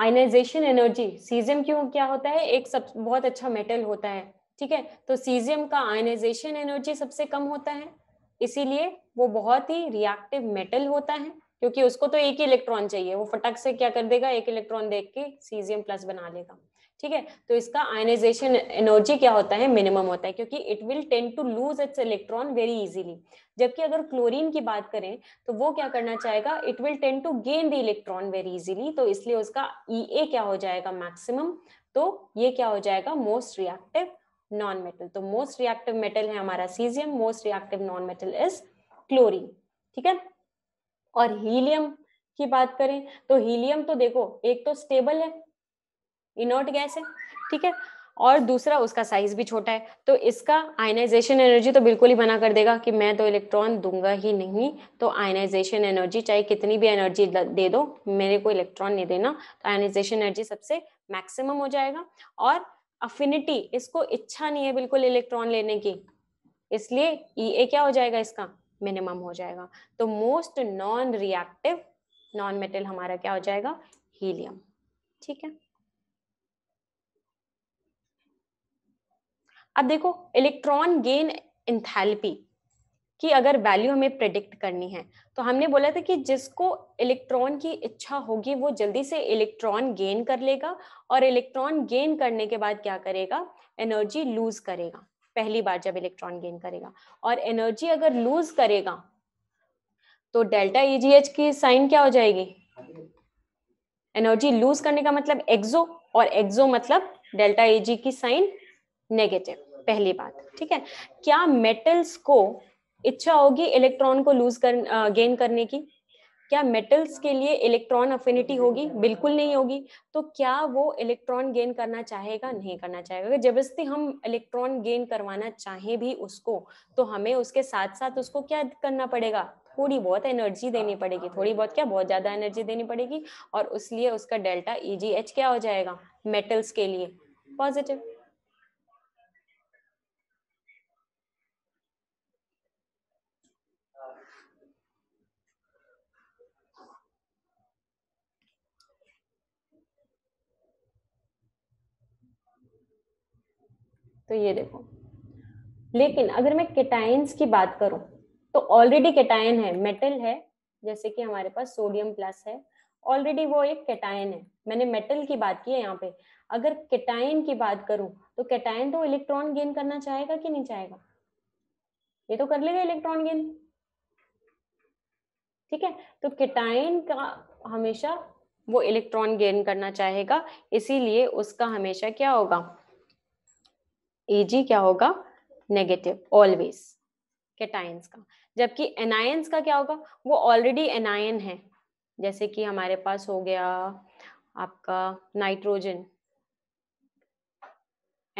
आयनाइजेशन एनर्जी सीजियम क्यों क्या होता है एक सब बहुत अच्छा मेटल होता है ठीक है तो सीजियम का आयनाइजेशन एनर्जी सबसे कम होता है इसीलिए वो बहुत ही रिएक्टिव मेटल होता है क्योंकि उसको तो एक ही इलेक्ट्रॉन चाहिए वो फटक से क्या कर देगा एक इलेक्ट्रॉन देख के सीजियम प्लस बना लेगा ठीक है तो इसका आयनाइजेशन एनर्जी क्या होता है मिनिमम होता है क्योंकि it will tend to lose its electron very easily जबकि अगर क्लोरीन की बात करें तो वो क्या करना चाहेगा it will tend to gain the electron very easily तो इसलिए उसका ई e क्या हो जाएगा मैक्सिमम तो ये क्या हो जाएगा मोस्ट रिएक्टिव नॉन मेटल तो मोस्ट रिएक्टिव मेटल है हमारा caesium most reactive non metal is chlorine ठीक है और हीलियम की बात करें तो हीलियम तो देखो एक तो स्टेबल है इनोट गैस है ठीक है और दूसरा उसका साइज भी छोटा है तो इसका आयनाइजेशन एनर्जी तो बिल्कुल ही बना कर देगा कि मैं तो इलेक्ट्रॉन दूंगा ही नहीं तो आयनाइजेशन एनर्जी चाहे कितनी भी एनर्जी दे दो मेरे को इलेक्ट्रॉन नहीं देना तो आयनाइजेशन एनर्जी सबसे मैक्सिमम हो जाएगा और अफिनिटी इसको इच्छा नहीं है बिल्कुल इलेक्ट्रॉन लेने की इसलिए ई e क्या हो जाएगा इसका मिनिमम हो जाएगा तो most non reactive non metal हमारा क्या हो जाएगा हीलियम ठीक है अब देखो इलेक्ट्रॉन गेन इंथैल्पी की अगर वैल्यू हमें प्रेडिक्ट करनी है तो हमने बोला था कि जिसको इलेक्ट्रॉन की इच्छा होगी वो जल्दी से इलेक्ट्रॉन गेन कर लेगा और इलेक्ट्रॉन गेन करने के बाद क्या करेगा एनर्जी लूज करेगा पहली बार जब इलेक्ट्रॉन गेन करेगा और एनर्जी अगर लूज करेगा तो डेल्टा एजीएच e की साइन क्या हो जाएगी एनर्जी लूज करने का मतलब एक्जो और एक्जो मतलब डेल्टा एजी e की साइन नेगेटिव पहली बात ठीक है क्या मेटल्स को इच्छा होगी इलेक्ट्रॉन को लूज कर गेन करने की क्या मेटल्स के लिए इलेक्ट्रॉन अफिनिटी होगी बिल्कुल नहीं होगी तो क्या वो इलेक्ट्रॉन गेन करना चाहेगा नहीं करना चाहेगा अगर जबरदस्ती हम इलेक्ट्रॉन गेन करवाना चाहें भी उसको तो हमें उसके साथ साथ उसको क्या करना पड़ेगा थोड़ी बहुत एनर्जी देनी पड़ेगी थोड़ी बहुत क्या बहुत ज़्यादा एनर्जी देनी पड़ेगी और उसलिए उसका डेल्टा ई e क्या हो जाएगा मेटल्स के लिए पॉजिटिव तो ये देखो लेकिन अगर मैं केटाइंस की बात करूं तो ऑलरेडी केटाइन है मेटल है जैसे कि हमारे पास सोडियम प्लस है ऑलरेडी वो एक केटाइन है मैंने मेटल की बात की है यहाँ पे अगर केटायन की बात करूं तो कैटाइन तो इलेक्ट्रॉन गेन करना चाहेगा कि नहीं चाहेगा ये तो कर लेगा इलेक्ट्रॉन गेन ठीक है तो कैटाइन का हमेशा वो इलेक्ट्रॉन गेन करना चाहेगा इसीलिए उसका हमेशा क्या होगा एजी क्या होगा नेगेटिव ऑलवेज कैटाइंस का जबकि एनायंस का क्या होगा वो ऑलरेडी एनायन है जैसे कि हमारे पास हो गया आपका नाइट्रोजन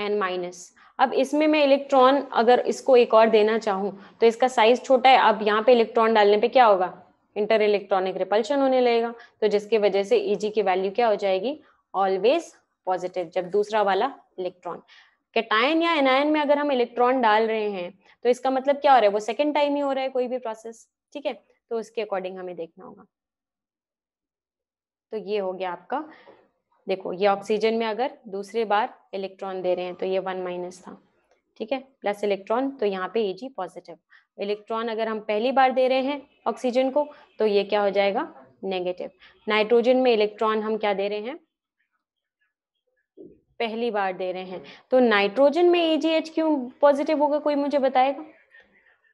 एन माइनस अब इसमें मैं इलेक्ट्रॉन अगर इसको एक और देना चाहूँ तो इसका साइज छोटा है अब यहाँ पे इलेक्ट्रॉन डालने पे क्या होगा इंटर इलेक्ट्रॉनिक रिपल्शन होने लगेगा तो जिसकी वजह से ईजी की वैल्यू क्या हो जाएगी ऑलवेज पॉजिटिव जब दूसरा वाला इलेक्ट्रॉन कैटायन या एनायन में अगर हम इलेक्ट्रॉन डाल रहे हैं तो इसका मतलब क्या हो रहा है वो सेकेंड टाइम ही हो रहा है कोई भी प्रोसेस ठीक है तो उसके अकॉर्डिंग हमें देखना होगा तो ये हो गया आपका देखो ये ऑक्सीजन में अगर दूसरी बार इलेक्ट्रॉन दे रहे हैं तो ये वन माइनस था ठीक है प्लस इलेक्ट्रॉन तो यहाँ पे एजी पॉजिटिव इलेक्ट्रॉन अगर हम पहली बार दे रहे हैं ऑक्सीजन को तो ये क्या हो जाएगा नेगेटिव नाइट्रोजन में इलेक्ट्रॉन हम क्या दे रहे हैं पहली बार दे रहे हैं तो नाइट्रोजन में एजीएच क्यों पॉजिटिव होगा कोई मुझे बताएगा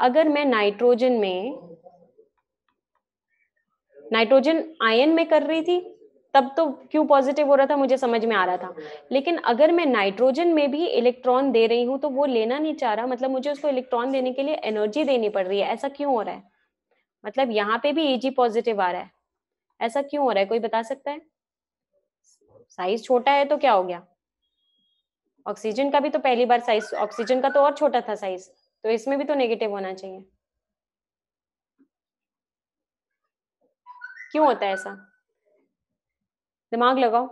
अगर मैं नाइट्रोजन में नाइट्रोजन आयन में कर रही थी तब तो क्यों पॉजिटिव हो रहा था मुझे समझ में आ रहा था लेकिन अगर मैं नाइट्रोजन में भी इलेक्ट्रॉन दे रही हूं तो वो लेना नहीं चाह रहा मतलब मुझे उसको इलेक्ट्रॉन देने के लिए एनर्जी देनी पड़ रही है ऐसा क्यों हो रहा है मतलब यहाँ पे भी एजी पॉजिटिव आ रहा है ऐसा क्यों हो रहा है कोई बता सकता है साइज छोटा है तो क्या हो गया ऑक्सीजन का भी तो पहली बार साइज ऑक्सीजन का तो और छोटा था साइज तो इसमें भी तो नेगेटिव होना चाहिए क्यों होता है ऐसा दिमाग लगाओ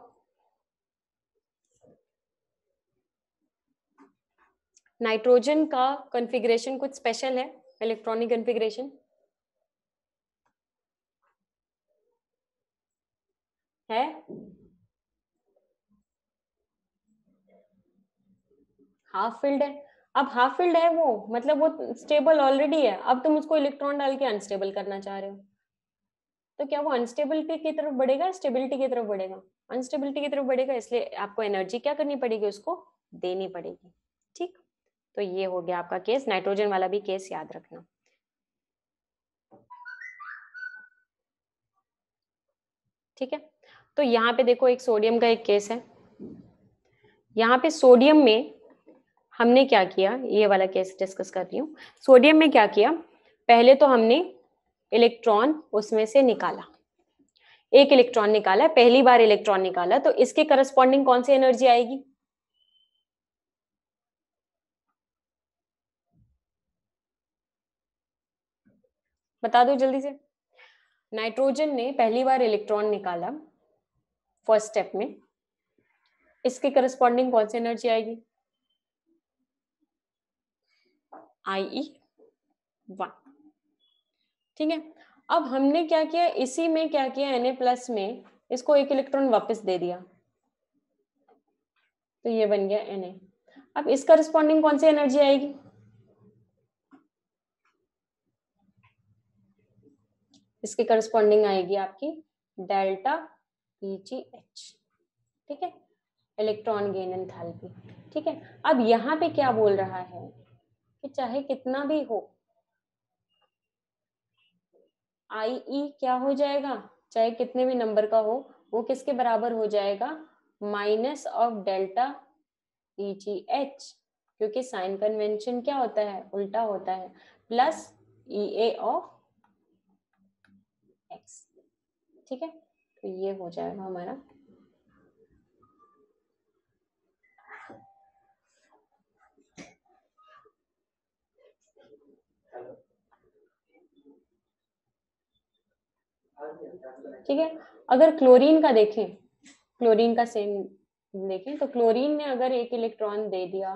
नाइट्रोजन का कॉन्फ़िगरेशन कुछ स्पेशल है इलेक्ट्रॉनिक कॉन्फ़िगरेशन है हाफ फिल्ड है अब हाफ फिल्ड है वो मतलब वो स्टेबल ऑलरेडी है अब तुम उसको इलेक्ट्रॉन डाल के अनस्टेबल करना चाह रहे हो तो क्या वो अनस्टेबिलिटी की तरफ बढ़ेगा स्टेबिलिटी की तरफ बढ़ेगा अनस्टेबिलिटी की तरफ बढ़ेगा इसलिए आपको एनर्जी क्या करनी पड़ेगी उसको देनी पड़ेगी ठीक तो ये हो गया आपका केस नाइट्रोजन वाला भी केस याद रखना ठीक है तो यहाँ पे देखो एक सोडियम का एक केस है यहाँ पे सोडियम में हमने क्या किया ये वाला केस डिस्कस कर रही हूँ सोडियम में क्या किया पहले तो हमने इलेक्ट्रॉन उसमें से निकाला एक इलेक्ट्रॉन निकाला पहली बार इलेक्ट्रॉन निकाला तो इसके करस्पॉन्डिंग कौन सी एनर्जी आएगी बता दो जल्दी से नाइट्रोजन ने पहली बार इलेक्ट्रॉन निकाला फर्स्ट स्टेप में इसके करस्पॉन्डिंग कौन सी एनर्जी आएगी आई ई वन ठीक है अब हमने क्या किया इसी में क्या किया एन ए प्लस में इसको एक इलेक्ट्रॉन वापस दे दिया तो ये बन गया एन अब इस रिस्पॉन्डिंग कौन सी एनर्जी आएगी इसके करस्पॉन्डिंग आएगी आपकी डेल्टा ई जी एच ठीक है इलेक्ट्रॉन गेन एंथैल्पी ठीक है अब यहां पे क्या बोल रहा है कि चाहे कितना भी हो आई ई e क्या हो जाएगा चाहे कितने भी नंबर का हो वो किसके बराबर हो जाएगा minus of delta E G H क्योंकि साइन कन्वेंशन क्या होता है उल्टा होता है plus E A of X ठीक है तो ये हो जाएगा हमारा ठीक है अगर क्लोरीन का देखें क्लोरीन का सेम देखें तो क्लोरीन ने अगर एक इलेक्ट्रॉन दे दिया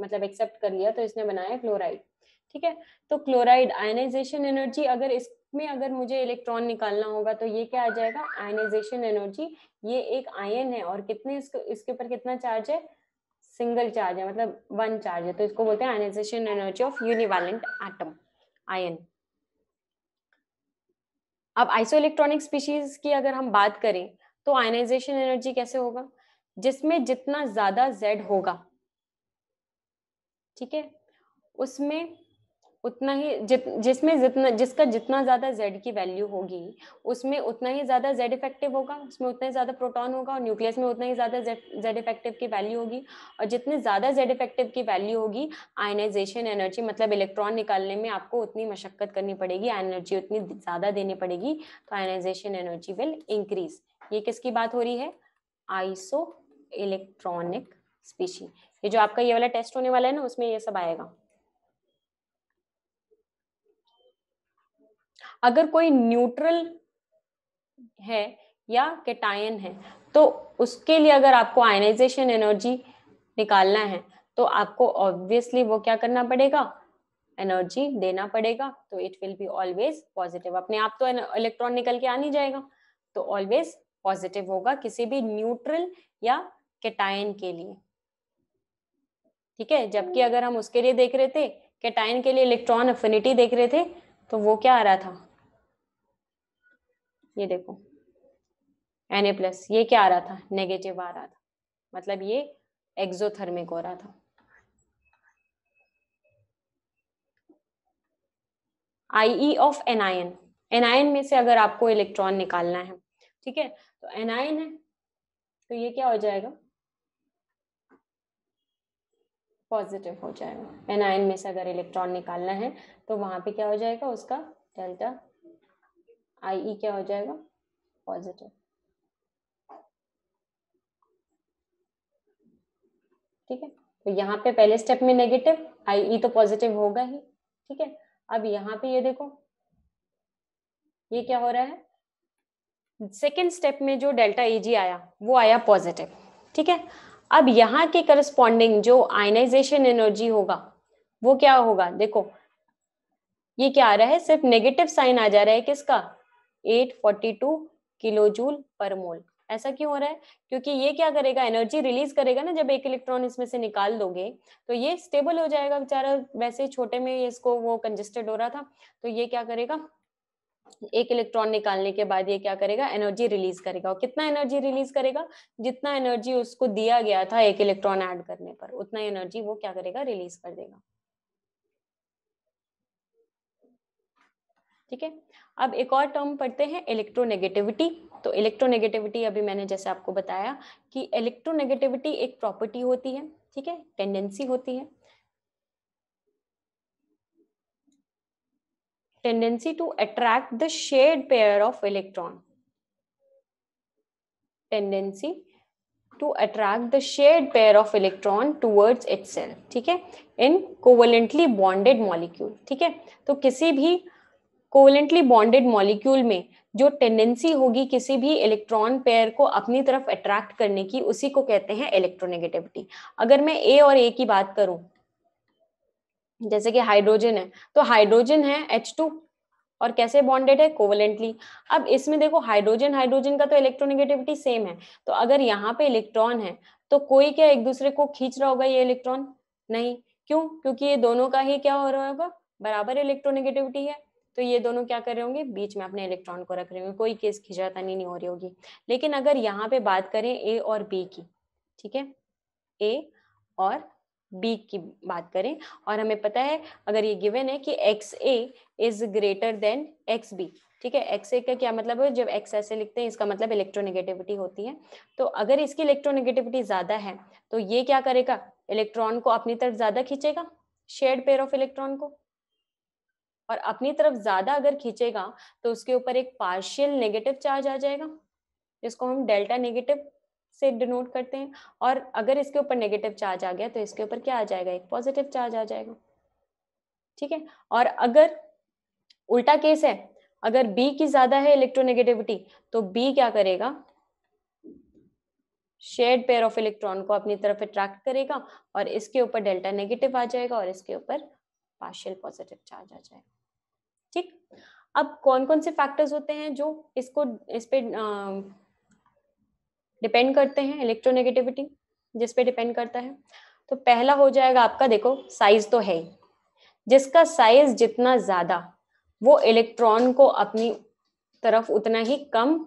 मतलब एक्सेप्ट कर लिया तो इसने बनाया क्लोराइड ठीक है तो क्लोराइड आयनाइजेशन एनर्जी अगर इसमें अगर मुझे इलेक्ट्रॉन निकालना होगा तो ये क्या आ जाएगा आयनाइजेशन एनर्जी ये एक आयन है और कितने इसको इसके ऊपर कितना चार्ज है सिंगल चार्ज है मतलब वन चार्ज है तो इसको बोलते हैं ionization energy of univalent atom ion अब आइसोइलेक्ट्रॉनिक स्पीशीज की अगर हम बात करें तो आयनाइजेशन एनर्जी कैसे होगा जिसमें जितना ज्यादा जेड होगा ठीक है उसमें उतना ही जित जिसमें जितना जिसका जितना ज़्यादा जेड की वैल्यू होगी उसमें उतना ही ज़्यादा जेड इफेक्टिव होगा उसमें उतना ही ज़्यादा प्रोटॉन होगा और न्यूक्लियस में उतना ही ज़्यादा जेड इफेक्टिव की वैल्यू होगी और जितने ज़्यादा जेड इफेक्टिव की वैल्यू होगी आयनाइजेशन एनर्जी मतलब इलेक्ट्रॉन निकालने में आपको उतनी मशक्क़त करनी पड़ेगी एनर्जी उतनी ज़्यादा देनी पड़ेगी तो आयनाइजेशन एनर्जी विल इंक्रीज ये किसकी बात हो रही है आइसो इलेक्ट्रॉनिक स्पीशी ये जो आपका ये वाला टेस्ट होने वाला है ना उसमें ये सब आएगा अगर कोई न्यूट्रल है या केटायन है तो उसके लिए अगर आपको आयनाइजेशन एनर्जी निकालना है तो आपको ऑब्वियसली वो क्या करना पड़ेगा एनर्जी देना पड़ेगा तो it will be always positive अपने आप तो इलेक्ट्रॉन निकल के आ नहीं जाएगा तो ऑलवेज पॉजिटिव होगा किसी भी न्यूट्रल या केटायन के लिए ठीक है जबकि अगर हम उसके लिए देख रहे थे केटायन के लिए इलेक्ट्रॉन अफिनिटी देख रहे थे तो वो क्या आ रहा था ये देखो एन ए प्लस ये क्या आ रहा था नेगेटिव आ रहा था मतलब ये एक्सोथर्मिक हो रहा था आईई ऑफ एनायन एनायन में से अगर आपको इलेक्ट्रॉन निकालना है ठीक है तो एनायन है तो ये क्या हो जाएगा पॉजिटिव हो जाएगा एनायन में से अगर इलेक्ट्रॉन निकालना है तो वहां पे क्या हो जाएगा उसका डेल्टा आई ई e क्या हो जाएगा पॉजिटिव ठीक है तो यहाँ पे पहले स्टेप में नेगेटिव आई ई तो पॉजिटिव होगा ही ठीक है अब यहाँ पे ये देखो ये क्या हो रहा है सेकेंड स्टेप में जो डेल्टा ए जी आया वो आया पॉजिटिव ठीक है अब यहाँ के करस्पॉन्डिंग जो आयनाइजेशन एनर्जी होगा वो क्या होगा देखो ये क्या आ रहा है सिर्फ नेगेटिव साइन आ जा रहा है किसका 842 किलो जूल पर मोल ऐसा क्यों हो रहा है क्योंकि ये क्या करेगा एनर्जी रिलीज करेगा ना जब एक इलेक्ट्रॉन इसमें से निकाल दोगे तो ये स्टेबल हो जाएगा बेचारा वैसे छोटे में इसको वो कंजेस्टेड हो रहा था तो ये क्या करेगा एक इलेक्ट्रॉन निकालने के बाद ये क्या करेगा एनर्जी रिलीज करेगा और कितना एनर्जी रिलीज करेगा जितना एनर्जी उसको दिया गया था एक इलेक्ट्रॉन ऐड करने पर उतना एनर्जी वो क्या करेगा रिलीज कर देगा ठीक है अब एक और टर्म पढ़ते हैं इलेक्ट्रोनेगेटिविटी तो इलेक्ट्रोनेगेटिविटी अभी मैंने जैसे आपको बताया कि इलेक्ट्रोनेगेटिविटी एक प्रॉपर्टी होती है ठीक है टेंडेंसी होती है tendency to attract the shared pair of electron tendency to attract the shared pair of electron towards it ठीक है इन कोवलेंटली बॉन्डेड मॉलिक्यूल ठीक है तो किसी भी कोवलेंटली बॉन्डेड मॉलिक्यूल में जो टेंडेंसी होगी किसी भी इलेक्ट्रॉन पेयर को अपनी तरफ अट्रैक्ट करने की उसी को कहते हैं इलेक्ट्रोनेगेटिविटी अगर मैं ए और ए की बात करूं जैसे कि हाइड्रोजन है तो हाइड्रोजन है एच टू और कैसे बॉन्डेड है कोवलेंटली अब इसमें देखो हाइड्रोजन हाइड्रोजन का तो इलेक्ट्रोनेगेटिविटी सेम है तो अगर यहाँ पे इलेक्ट्रॉन है तो कोई क्या एक दूसरे को खींच रहा होगा ये इलेक्ट्रॉन नहीं क्यों क्योंकि ये दोनों का ही क्या हो रहा होगा बराबर इलेक्ट्रोनेगेटिविटी है तो ये दोनों क्या कर रहे होंगे बीच में अपने इलेक्ट्रॉन को रख रहे होंगे कोई केस खिंचाता नहीं हो रही होगी लेकिन अगर यहाँ पे बात करें ए और बी की ठीक है ए और बी की बात करें और हमें पता है अगर ये गिवन है कि X A is greater than X B ठीक है एक्स ए का क्या मतलब है जब एक्स ऐसे लिखते हैं इसका मतलब इलेक्ट्रोनेगेटिविटी होती है तो अगर इसकी इलेक्ट्रोनेगेटिविटी ज्यादा है तो ये क्या करेगा इलेक्ट्रॉन को अपनी तरफ ज्यादा खींचेगा शेड पेयर ऑफ इलेक्ट्रॉन को और अपनी तरफ ज्यादा अगर खींचेगा तो उसके ऊपर एक पार्शियल नेगेटिव चार्ज आ जाएगा जिसको हम डेल्टा नेगेटिव से डिनोट करते हैं और अगर इसके ऊपर नेगेटिव चार्ज आ गया तो इसके ऊपर क्या आ जाएगा एक पॉजिटिव चार्ज आ जाएगा ठीक है और अगर उल्टा केस है अगर बी की ज्यादा है इलेक्ट्रोनेगेटिविटी तो बी क्या करेगा शेड पेयर ऑफ इलेक्ट्रॉन को अपनी तरफ अट्रैक्ट करेगा और इसके ऊपर डेल्टा नेगेटिव आ जाएगा और इसके ऊपर पार्शियल पॉजिटिव चार्ज आ जाएगा ठीक अब कौन कौन से फैक्टर्स होते हैं जो इसको इस पे डिपेंड करते हैं इलेक्ट्रोनेगेटिविटी जिस पे डिपेंड करता है तो पहला हो जाएगा आपका देखो साइज तो है ही जिसका साइज जितना ज्यादा वो इलेक्ट्रॉन को अपनी तरफ उतना ही कम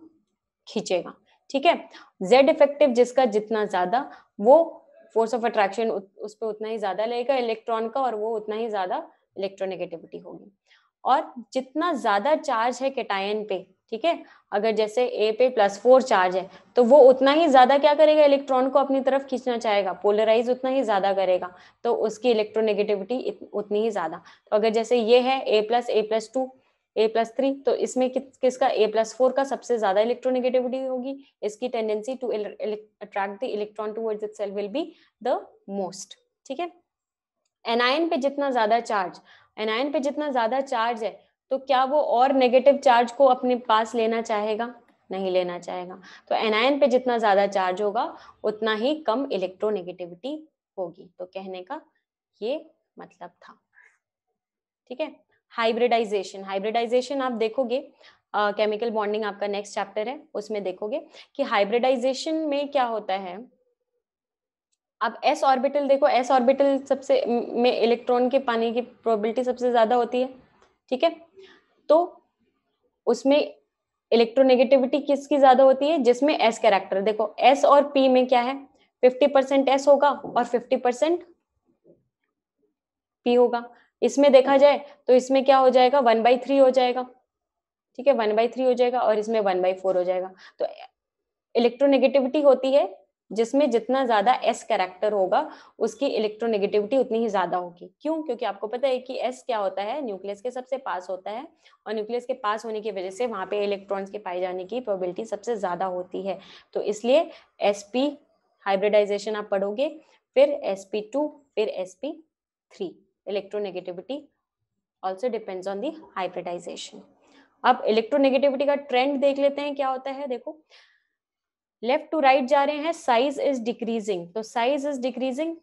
खींचेगा ठीक है जेड इफेक्टिव जिसका जितना ज्यादा वो फोर्स ऑफ अट्रैक्शन उस पर उतना ही ज्यादा लेगा इलेक्ट्रॉन का और वो उतना ही ज्यादा इलेक्ट्रोनेगेटिविटी होगी और जितना ज्यादा चार्ज है कैटायन पे ठीक है अगर जैसे ए पे प्लस फोर चार्ज है तो वो उतना ही ज्यादा क्या करेगा इलेक्ट्रॉन को अपनी तरफ खींचना चाहेगा पोलराइज उतना ही ज्यादा करेगा तो उसकी इलेक्ट्रोनेगेटिविटी उतनी ही ज्यादा तो अगर जैसे ये है A plus A plus two A plus three तो इसमें कि, किसका ए प्लस फोर का सबसे ज्यादा इलेक्ट्रोनेगेटिविटी होगी इसकी tendency to attract the electron towards self will be the most ठीक है एनायन पे जितना ज्यादा चार्ज एनायन पे जितना ज्यादा चार्ज है तो क्या वो और नेगेटिव चार्ज को अपने पास लेना चाहेगा नहीं लेना चाहेगा तो एनायन पे जितना ज्यादा चार्ज होगा उतना ही कम इलेक्ट्रोनेगेटिविटी होगी तो कहने का ये मतलब था ठीक है हाइब्रिडाइजेशन हाइब्रिडाइजेशन आप देखोगे केमिकल uh, बॉन्डिंग आपका नेक्स्ट चैप्टर है उसमें देखोगे कि हाइब्रिडाइजेशन में क्या होता है अब एस ऑर्बिटल देखो एस ऑर्बिटल सबसे में इलेक्ट्रॉन के पाने की प्रोबेबिलिटी सबसे ज्यादा होती है ठीक है तो उसमें इलेक्ट्रोनेगेटिविटी किसकी ज्यादा होती है जिसमें एस कैरेक्टर देखो एस और पी में क्या है फिफ्टी परसेंट एस होगा और फिफ्टी परसेंट पी होगा इसमें देखा जाए तो इसमें क्या हो जाएगा वन बाई थ्री हो जाएगा ठीक है वन बाई थ्री हो जाएगा और इसमें वन बाई फोर हो जाएगा तो इलेक्ट्रोनेगेटिविटी होती है जिसमें जितना ज्यादा एस कैरेक्टर होगा उसकी इलेक्ट्रोनेगेटिविटी उतनी ही ज्यादा होगी क्यों क्योंकि आपको पता है कि एस क्या होता है न्यूक्लियस के सबसे पास होता है और न्यूक्लियस के पास होने की वजह से वहां पे इलेक्ट्रॉन्स के पाए जाने की प्रोबेबिलिटी सबसे ज्यादा होती है तो इसलिए एस हाइब्रिडाइजेशन आप पढ़ोगे फिर एस टू फिर S P three electronegativity also depends on the hybridization अब इलेक्ट्रोनेगेटिविटी का ट्रेंड देख लेते हैं क्या होता है देखो लेफ्ट टू राइट जा रहे हैं साइज इज डिक्रीजिंग तो size is decreasing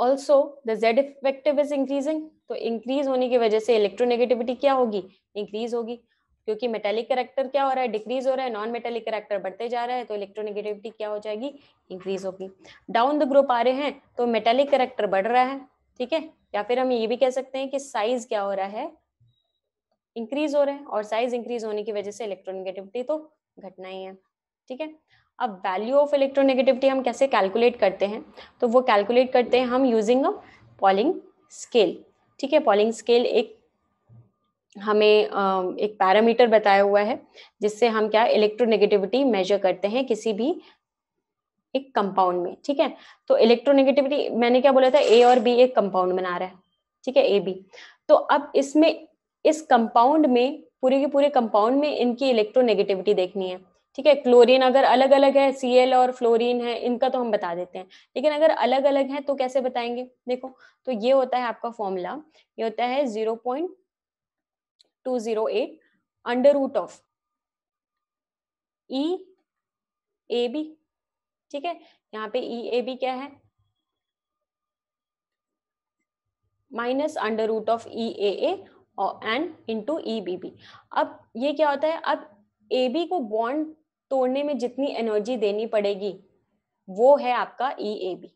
also the Z effective is increasing तो इंक्रीज होने की वजह से इलेक्ट्रोनेगेटिविटी क्या होगी इंक्रीज होगी क्योंकि मेटेलिक करेक्टर क्या हो रहा है डिक्रीज हो रहा है नॉन मेटेलिक करेक्टर बढ़ते जा रहा है तो इलेक्ट्रोनेगेटिविटी क्या हो जाएगी इंक्रीज होगी डाउन द ग्रुप आ रहे हैं तो मेटेलिक करेक्टर बढ़ रहा है ठीक है या फिर हम ये भी कह सकते हैं कि साइज क्या हो रहा है इंक्रीज हो रहा है और साइज इंक्रीज होने की वजह से इलेक्ट्रोनेगेटिविटी तो घटना ही है ठीक है अब वैल्यू ऑफ इलेक्ट्रोनेगेटिविटी हम कैसे कैलकुलेट करते हैं तो वो कैलकुलेट करते हैं हम यूजिंग अ पॉलिंग स्केल ठीक है पॉलिंग स्केल एक हमें एक पैरामीटर बताया हुआ है जिससे हम क्या इलेक्ट्रोनेगेटिविटी मेजर करते हैं किसी भी एक कंपाउंड में ठीक है तो इलेक्ट्रोनेगेटिविटी मैंने क्या बोला था ए और बी एक कंपाउंड बना रहा है ठीक है ए बी तो अब इसमें इस कंपाउंड में पूरे के पूरे कंपाउंड में इनकी इलेक्ट्रोनेगेटिविटी देखनी है ठीक है क्लोरीन अगर अलग अलग है सीएल और फ्लोरीन है इनका तो हम बता देते हैं लेकिन अगर अलग अलग है तो कैसे बताएंगे देखो तो ये होता है आपका फॉर्मूला ये होता है zero point two zero eight under root of E A B ठीक है यहाँ पे ई ए बी क्या है minus under root of E A A and into E B B अब ये क्या होता है अब ए बी को बॉन्ड तोड़ने में जितनी एनर्जी देनी पड़ेगी वो है आपका E A B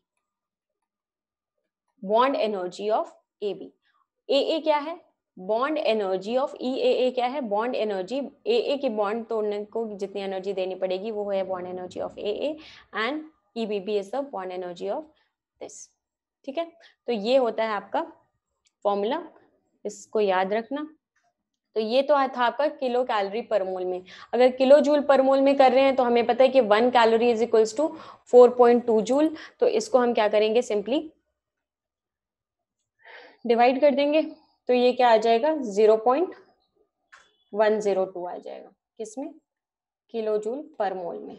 bond energy of A B A A क्या है bond energy of E A A क्या है बॉन्ड एनर्जी ए ए की बॉन्ड तोड़ने को जितनी एनर्जी देनी पड़ेगी वो है bond energy of A A and E B B is the bond energy of this ठीक है तो ये होता है आपका फॉर्मूला इसको याद रखना तो ये तो था आपका किलो कैलोरी पर मोल में अगर किलो जूल पर मोल में कर रहे हैं तो हमें पता है कि one calorie is equals to four point two joule तो इसको हम क्या करेंगे सिंपली डिवाइड कर देंगे तो ये क्या आ जाएगा zero point one zero two आ जाएगा किसमें किलो जूल पर मोल में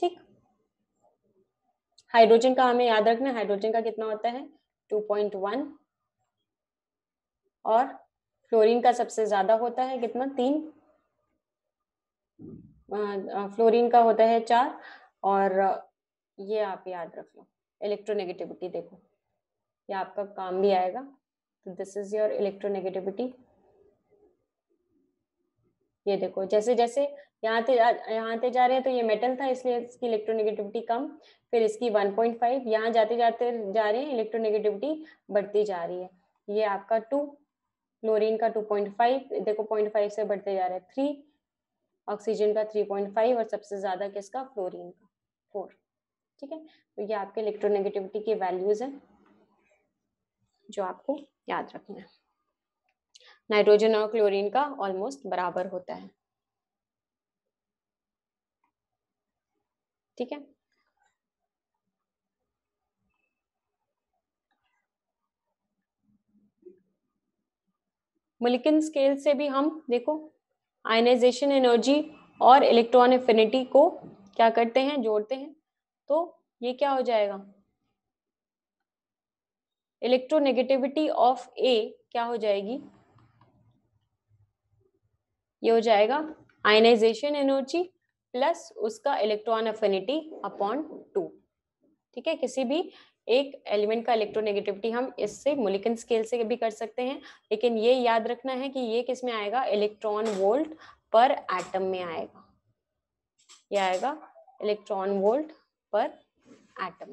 ठीक हाइड्रोजन का हमें याद रखना हाइड्रोजन का कितना होता है टू पॉइंट वन और फ्लोरीन का सबसे ज्यादा होता है कितना तीन फ्लोरीन का होता है चार और ये आप याद रख लो इलेक्ट्रोनेगेटिविटी देखो ये आपका काम भी आएगा तो दिस इज योर इलेक्ट्रोनेगेटिविटी ये देखो जैसे जैसे यहाँ थे यहाँ से जा रहे हैं तो ये मेटल था इसलिए इसकी इलेक्ट्रोनेगेटिविटी कम फिर इसकी 1.5 पॉइंट यहाँ जाते जाते जा रहे हैं इलेक्ट्रोनेगेटिविटी बढ़ती जा रही है ये आपका टू क्लोरीन का 2.5 देखो 0.5 से बढ़ते जा रहे हैं थ्री ऑक्सीजन का 3.5 और सबसे ज़्यादा किसका फ्लोरीन का फोर ठीक है तो ये आपके इलेक्ट्रोनेगेटिविटी के वैल्यूज़ हैं जो आपको याद रखना है नाइट्रोजन और क्लोरीन का ऑलमोस्ट बराबर होता है ठीक है मुलिकन स्केल से भी हम देखो आयनाइजेशन एनर्जी और इलेक्ट्रॉन एफिनिटी को क्या करते हैं जोड़ते हैं तो ये क्या हो जाएगा इलेक्ट्रोनेगेटिविटी ऑफ ए क्या हो जाएगी ये हो जाएगा आयनाइजेशन एनर्जी प्लस उसका इलेक्ट्रॉन अफिनिटी अपॉन टू ठीक है किसी भी एक एलिमेंट का इलेक्ट्रोनेगेटिविटी हम इससे मुलिकन स्केल से भी कर सकते हैं लेकिन ये याद रखना है कि ये किस में आएगा इलेक्ट्रॉन वोल्ट पर एटम में आएगा ये आएगा इलेक्ट्रॉन वोल्ट पर एटम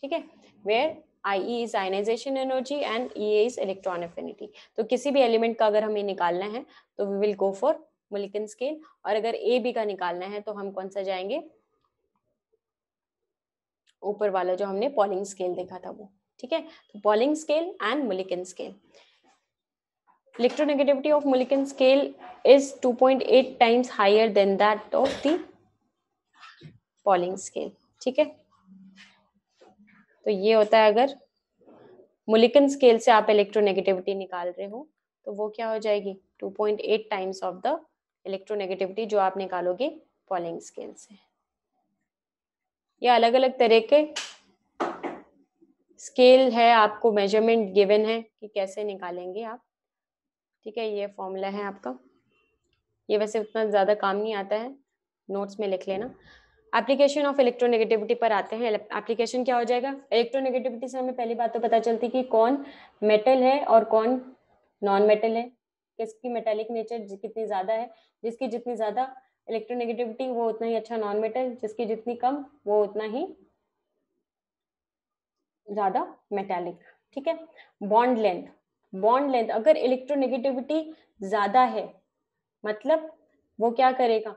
ठीक है where I is ionization energy and E is electron affinity तो किसी भी एलिमेंट का अगर हमें निकालना है तो we will go for Mulliken scale और अगर ए बी का निकालना है तो हम कौन सा जाएंगे ऊपर वाला जो हमने पॉलिंग स्केल देखा था वो ठीक है तो Pauling scale and Mulliken scale electronegativity of Mulliken scale is 2.8 times higher than that of the Pauling scale ठीक है तो ये होता है अगर मुलिकन स्केल से आप इलेक्ट्रोनेगेटिविटी निकाल रहे हो तो वो क्या हो जाएगी 2.8 टाइम्स ऑफ द इलेक्ट्रोनेगेटिविटी जो आप निकालोगे पॉलिंग स्केल से ये अलग अलग तरह के स्केल है आपको मेजरमेंट गिवन है कि कैसे निकालेंगे आप ठीक है ये फॉर्मूला है आपका ये वैसे उतना ज़्यादा काम नहीं आता है नोट्स में लिख लेना एप्लीकेशन ऑफ इलेक्ट्रोनेगेटिविटी पर आते हैं एप्लीकेशन क्या हो जाएगा इलेक्ट्रोनेगेटिविटी से हमें पहली बात तो पता चलती कि कौन मेटल है और कौन नॉन मेटल है किसकी मेटेलिक नेचर कितनी ज़्यादा है जिसकी जितनी ज़्यादा इलेक्ट्रोनेगेटिविटी वो उतना ही अच्छा नॉन मेटल जिसकी जितनी कम वो उतना ही ज्यादा मेटालिक ठीक है बॉन्ड लेंथ बॉन्ड लेंथ अगर इलेक्ट्रोनेगेटिविटी ज्यादा है मतलब वो क्या करेगा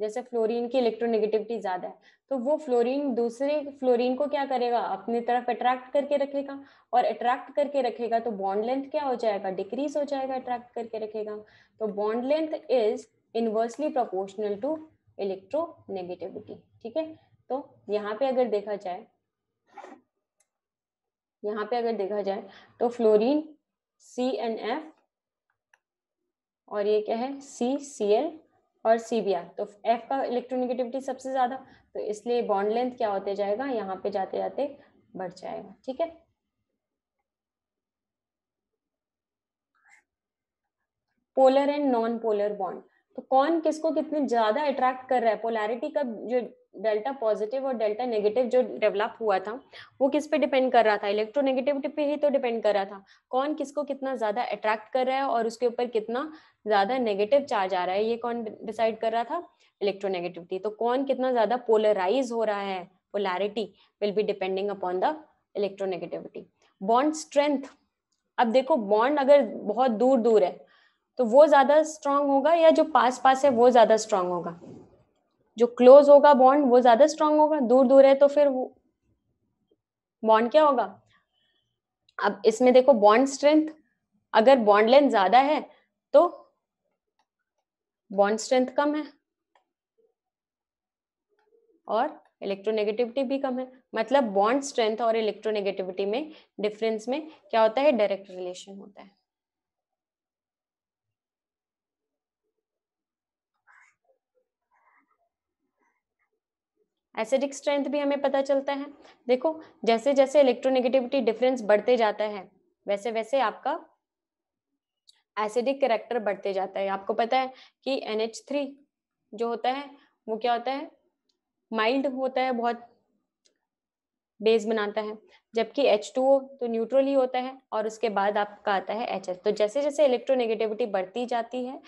जैसे फ्लोरीन की इलेक्ट्रोनेगेटिविटी ज्यादा है तो वो फ्लोरीन दूसरे फ्लोरीन को क्या करेगा अपनी तरफ अट्रैक्ट करके रखेगा और अट्रैक्ट करके रखेगा तो बॉन्ड लेंथ क्या हो जाएगा डिक्रीज हो जाएगा अट्रैक्ट करके रखेगा तो bond length is inversely proportional to electronegativity ठीक है तो यहाँ पे अगर देखा जाए यहाँ पे अगर देखा जाए तो फ्लोरीन सी एन एफ और ये क्या है सी सी एल और सी बी आर तो एफ का इलेक्ट्रोनेगेटिविटी सबसे ज़्यादा तो इसलिए बॉन्ड लेंथ क्या होते जाएगा यहाँ पे जाते जाते बढ़ जाएगा ठीक है polar and non polar bond तो कौन किसको कितने ज्यादा अट्रैक्ट कर रहा है पोलैरिटी का जो डेल्टा पॉजिटिव और डेल्टा नेगेटिव जो डेवलप हुआ था वो किस पे डिपेंड कर रहा था इलेक्ट्रोनेगेटिविटी पे ही तो डिपेंड कर रहा था कौन किसको कितना ज्यादा अट्रैक्ट कर रहा है और उसके ऊपर कितना ज्यादा नेगेटिव चार्ज आ रहा है ये कौन डिसाइड कर रहा था इलेक्ट्रोनेगेटिविटी तो कौन कितना ज्यादा पोलराइज हो रहा है polarity will be depending upon the electronegativity bond strength अब देखो बॉन्ड अगर बहुत दूर दूर है तो वो ज्यादा स्ट्रांग होगा या जो पास पास है वो ज्यादा स्ट्रांग होगा जो क्लोज होगा बॉन्ड वो ज्यादा स्ट्रांग होगा दूर दूर है तो फिर बॉन्ड क्या होगा अब इसमें देखो बॉन्ड स्ट्रेंथ अगर बॉन्ड लेंथ ज्यादा है तो बॉन्ड स्ट्रेंथ कम है और इलेक्ट्रोनेगेटिविटी भी कम है मतलब बॉन्ड स्ट्रेंथ और इलेक्ट्रोनेगेटिविटी में डिफरेंस में क्या होता है डायरेक्ट रिलेशन होता है एसिडिक स्ट्रेंथ भी हमें पता चलता है देखो जैसे जैसे इलेक्ट्रोनेगेटिविटी डिफरेंस बढ़ते जाता है वैसे वैसे आपका एसिडिक करेक्टर बढ़ते जाता है आपको पता है कि एन जो होता है वो क्या होता है माइल्ड होता है बहुत बेस बनाता है जबकि H2O तो न्यूट्रल ही होता है और उसके बाद आपका आता है HF तो जैसे जैसे इलेक्ट्रोनेगेटिविटी बढ़ती जाती है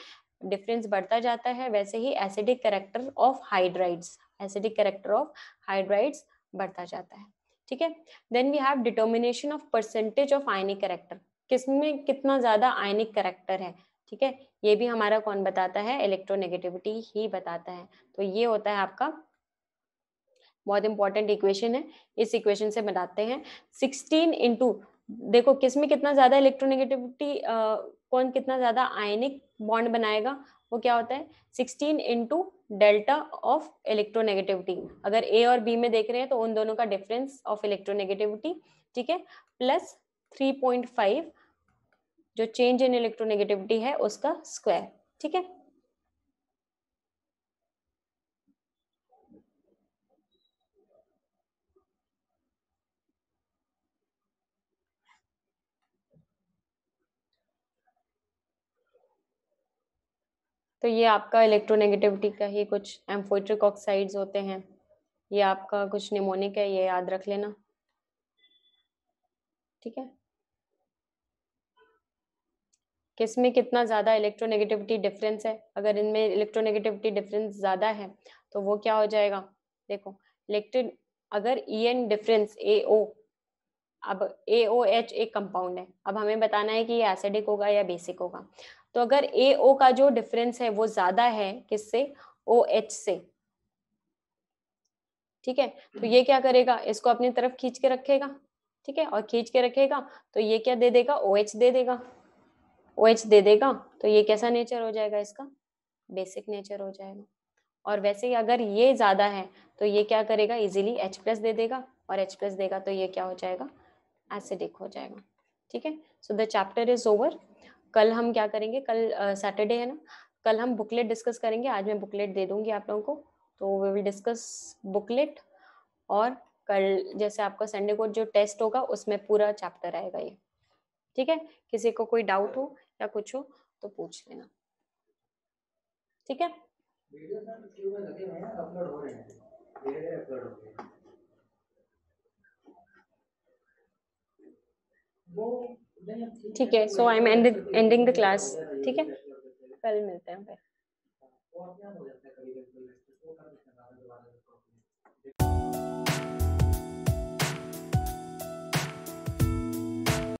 डिफरेंस बढ़ता जाता है वैसे ही acidic character of hydrides acidic character of hydrides बढ़ता जाता है ठीक है then we have determination of percentage of ionic character किसमें कितना ज्यादा आयनिक करेक्टर है ठीक है ये भी हमारा कौन बताता है इलेक्ट्रोनेगेटिविटी ही बताता है तो ये होता है आपका बहुत इंपॉर्टेंट इक्वेशन है इस इक्वेशन से बताते हैं सिक्सटीन इंटू देखो किस में कितना ज्यादा इलेक्ट्रोनेगेटिविटी कौन कितना ज्यादा आयनिक बॉन्ड बनाएगा वो क्या होता है sixteen into delta of electronegativity अगर ए और बी में देख रहे हैं तो उन दोनों का डिफरेंस ऑफ इलेक्ट्रोनेगेटिविटी ठीक है प्लस 3.5 जो चेंज इन इलेक्ट्रोनेगेटिविटी है उसका स्क्वायर ठीक है तो ये आपका इलेक्ट्रोनेगेटिविटी का ही कुछ एम्फोट्रिक ऑक्साइड्स होते हैं ये आपका कुछ निमोनिक है ये याद रख लेना ठीक है किस में कितना ज़्यादा इलेक्ट्रोनेगेटिविटी डिफरेंस है अगर इनमें इलेक्ट्रोनेगेटिविटी डिफरेंस ज़्यादा है तो वो क्या हो जाएगा देखो इलेक्ट्रिक अगर ई एन डिफरेंस ए ओ अब ए ओ एच एक कंपाउंड है अब हमें बताना है कि ये एसिडिक होगा या बेसिक होगा तो अगर ए ओ का जो डिफरेंस है वो ज्यादा है किससे ओ एच से ठीक है तो ये क्या करेगा इसको अपनी तरफ खींच के रखेगा ठीक है और खींच के रखेगा तो ये क्या दे देगा ओ एच दे देगा ओ एच दे देगा तो ये कैसा नेचर हो जाएगा इसका बेसिक नेचर हो जाएगा और वैसे ही अगर ये ज़्यादा है तो ये क्या करेगा इजीली एच प्लस दे देगा और एच प्लस देगा तो ये क्या हो जाएगा एसिडिक हो जाएगा ठीक है so the chapter is over कल हम क्या करेंगे कल सैटरडे uh, है ना कल हम बुकलेट डिस्कस करेंगे आज मैं बुकलेट दे दूंगी आप लोगों को तो वी विल डिस्कस बुकलेट और कल जैसे आपका संडे को जो टेस्ट होगा उसमें पूरा चैप्टर आएगा ये ठीक है किसी को कोई डाउट हो या कुछ हो तो पूछ लेना ठीक है वो ठीक है so I am ending the class ठीक है कल मिलते हैं फिर